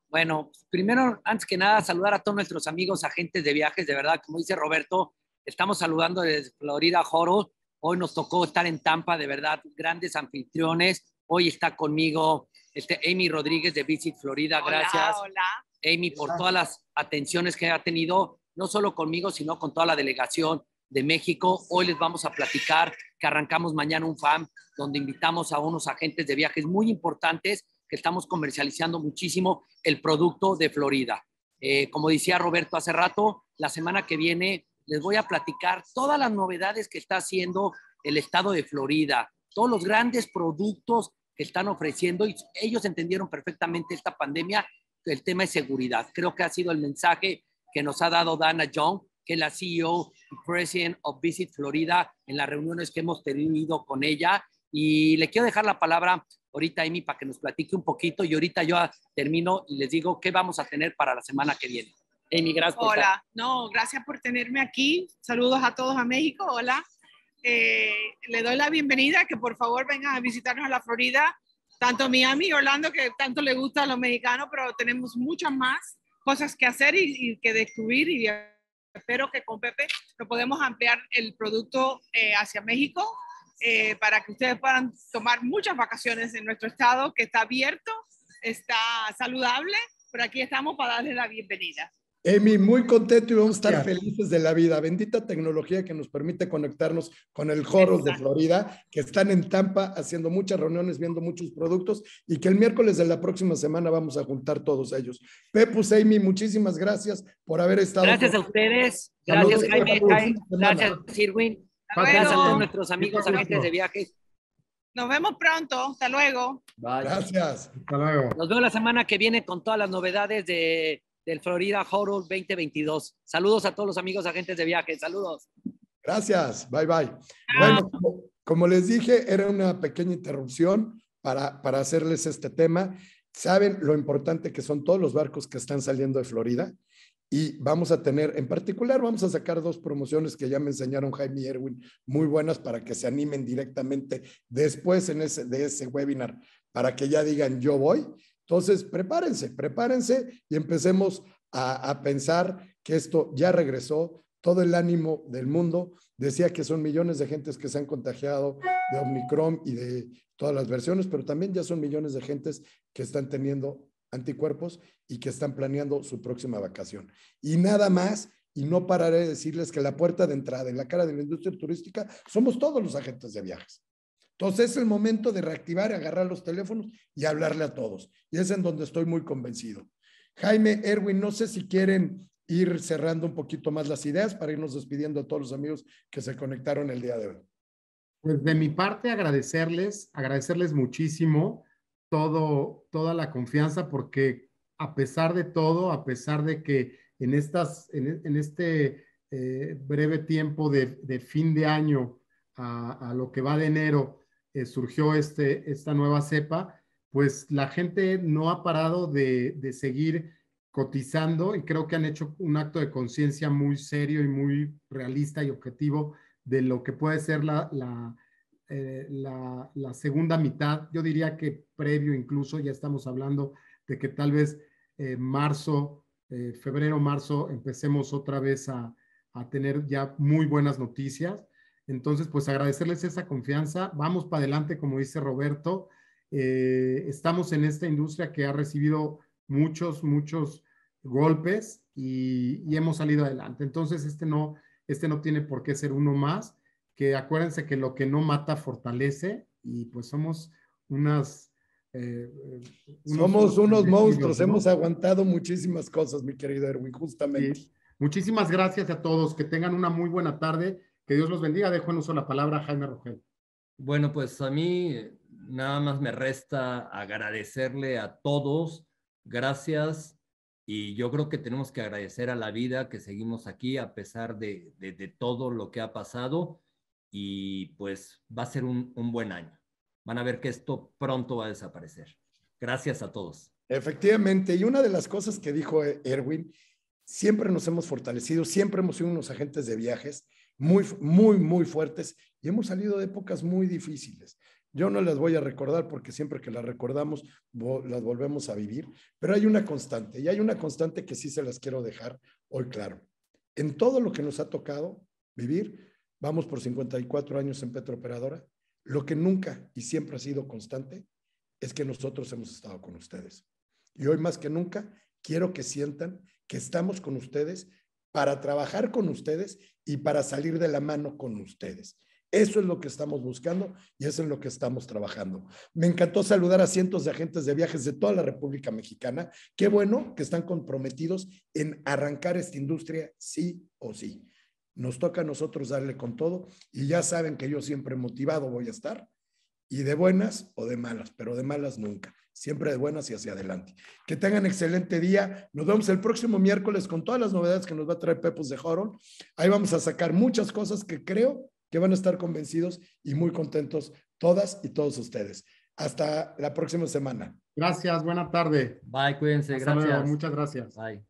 Bueno, primero, antes que nada, saludar a todos nuestros amigos agentes de viajes. De verdad, como dice Roberto, estamos saludando desde Florida Joro. Hoy nos tocó estar en Tampa, de verdad, grandes anfitriones. Hoy está conmigo este Amy Rodríguez de Visit Florida. Gracias. Hola, hola. Amy, por todas las atenciones que ha tenido, no solo conmigo, sino con toda la delegación de México. Hoy les vamos a platicar que arrancamos mañana un FAM donde invitamos a unos agentes de viajes muy importantes que estamos comercializando muchísimo el producto de Florida. Eh, como decía Roberto hace rato, la semana que viene les voy a platicar todas las novedades que está haciendo el estado de Florida, todos los grandes productos que están ofreciendo y ellos entendieron perfectamente esta pandemia, el tema de seguridad. Creo que ha sido el mensaje que nos ha dado Dana Young que es la CEO y President of Visit Florida, en las reuniones que hemos tenido con ella. Y le quiero dejar la palabra ahorita, a Amy, para que nos platique un poquito. Y ahorita yo termino y les digo qué vamos a tener para la semana que viene. Amy, gracias. hola, no, gracias por tenerme aquí. Saludos a todos a México. Hola. Eh, le doy la bienvenida, que por favor vengan a visitarnos a la Florida, tanto Miami y Orlando, que tanto le gusta a los mexicanos, pero tenemos muchas más cosas que hacer y, y que descubrir y espero que con Pepe lo podemos ampliar el producto eh, hacia México eh, para que ustedes puedan tomar muchas vacaciones en nuestro estado que está abierto, está saludable, pero aquí estamos para darles la bienvenida. Amy, muy contento y vamos a estar felices de la vida. Bendita tecnología que nos permite conectarnos con el Joros de Florida, que están en Tampa haciendo muchas reuniones, viendo muchos productos y que el miércoles de la próxima semana vamos a juntar todos ellos. Pepus, Amy, muchísimas gracias por haber estado. Gracias a ustedes. Gracias, Jaime. gracias, Sirwin. Gracias a todos nuestros amigos agentes de viajes. Nos vemos pronto. Hasta luego. Gracias. Hasta luego. Nos vemos la semana que viene con todas las novedades de del Florida Horror 2022. Saludos a todos los amigos agentes de viaje. Saludos. Gracias. Bye, bye. Bueno, como, les dije, era una pequeña interrupción para, para hacerles este tema. Saben lo importante que son todos los barcos que están saliendo de Florida y vamos a tener, en particular, vamos a sacar dos promociones que ya me enseñaron Jaime y Erwin, muy buenas para que se animen directamente después en ese, de ese webinar, para que ya digan yo voy entonces, prepárense, prepárense y empecemos a, pensar que esto ya regresó, todo el ánimo del mundo. Decía que son millones de gentes que se han contagiado de Omicron y de todas las versiones, pero también ya son millones de gentes que están teniendo anticuerpos y que están planeando su próxima vacación. Y nada más, y no pararé de decirles que la puerta de entrada en la cara de la industria turística somos todos los agentes de viajes. Entonces es el momento de reactivar, agarrar los teléfonos y hablarle a todos. Y es en donde estoy muy convencido. Jaime, Erwin, no sé si quieren ir cerrando un poquito más las ideas para irnos despidiendo a todos los amigos que se conectaron el día de hoy. Pues de mi parte agradecerles, agradecerles muchísimo todo, toda la confianza porque a pesar de todo, a pesar de que en, estas, en, este eh, breve tiempo de, fin de año a lo que va de enero, eh, surgió este, esta nueva cepa, pues la gente no ha parado de, seguir cotizando y creo que han hecho un acto de conciencia muy serio y muy realista y objetivo de lo que puede ser la, la, eh, la, segunda mitad. Yo diría que previo incluso ya estamos hablando de que tal vez en eh, marzo, febrero, marzo, empecemos otra vez a, a tener ya muy buenas noticias entonces, pues agradecerles esa confianza. Vamos para adelante, como dice Roberto. Eh, estamos en esta industria que ha recibido muchos, muchos golpes y, hemos salido adelante. Entonces, este no, este no tiene por qué ser uno más, que acuérdense que lo que no mata fortalece y pues somos unas... Eh, somos unos monstruos, hemos aguantado muchísimas cosas, mi querido Erwin, justamente. Muchísimas gracias a todos, que tengan una muy buena tarde que Dios los bendiga. Dejo en uso la palabra Jaime Rogel. Bueno, pues a mí nada más me resta agradecerle a todos. Gracias. Y yo creo que tenemos que agradecer a la vida que seguimos aquí a pesar de, todo lo que ha pasado. Y pues va a ser un, un buen año. Van a ver que esto pronto va a desaparecer. Gracias a todos. Efectivamente. Y una de las cosas que dijo Erwin, siempre nos hemos fortalecido, siempre hemos sido unos agentes de viajes muy, muy, muy fuertes y hemos salido de épocas muy difíciles. Yo no las voy a recordar porque siempre que las recordamos las volvemos a vivir, pero hay una constante y hay una constante que sí se las quiero dejar hoy claro. En todo lo que nos ha tocado vivir, vamos por 54 años en Petrooperadora, lo que nunca y siempre ha sido constante es que nosotros hemos estado con ustedes. Y hoy más que nunca quiero que sientan que estamos con ustedes para trabajar con ustedes y para salir de la mano con ustedes. Eso es lo que estamos buscando y eso es lo que estamos trabajando. Me encantó saludar a cientos de agentes de viajes de toda la República Mexicana. Qué bueno que están comprometidos en arrancar esta industria sí o sí. Nos toca a nosotros darle con todo y ya saben que yo siempre motivado voy a estar y de buenas o de malas, pero de malas nunca siempre de buenas y hacia adelante. Que tengan excelente día. Nos vemos el próximo miércoles con todas las novedades que nos va a traer Pepos de Joron. Ahí vamos a sacar muchas cosas que creo que van a estar convencidos y muy contentos todas y todos ustedes. Hasta la próxima semana. Gracias, buena tarde. Bye, cuídense, gracias. Muchas gracias. Bye.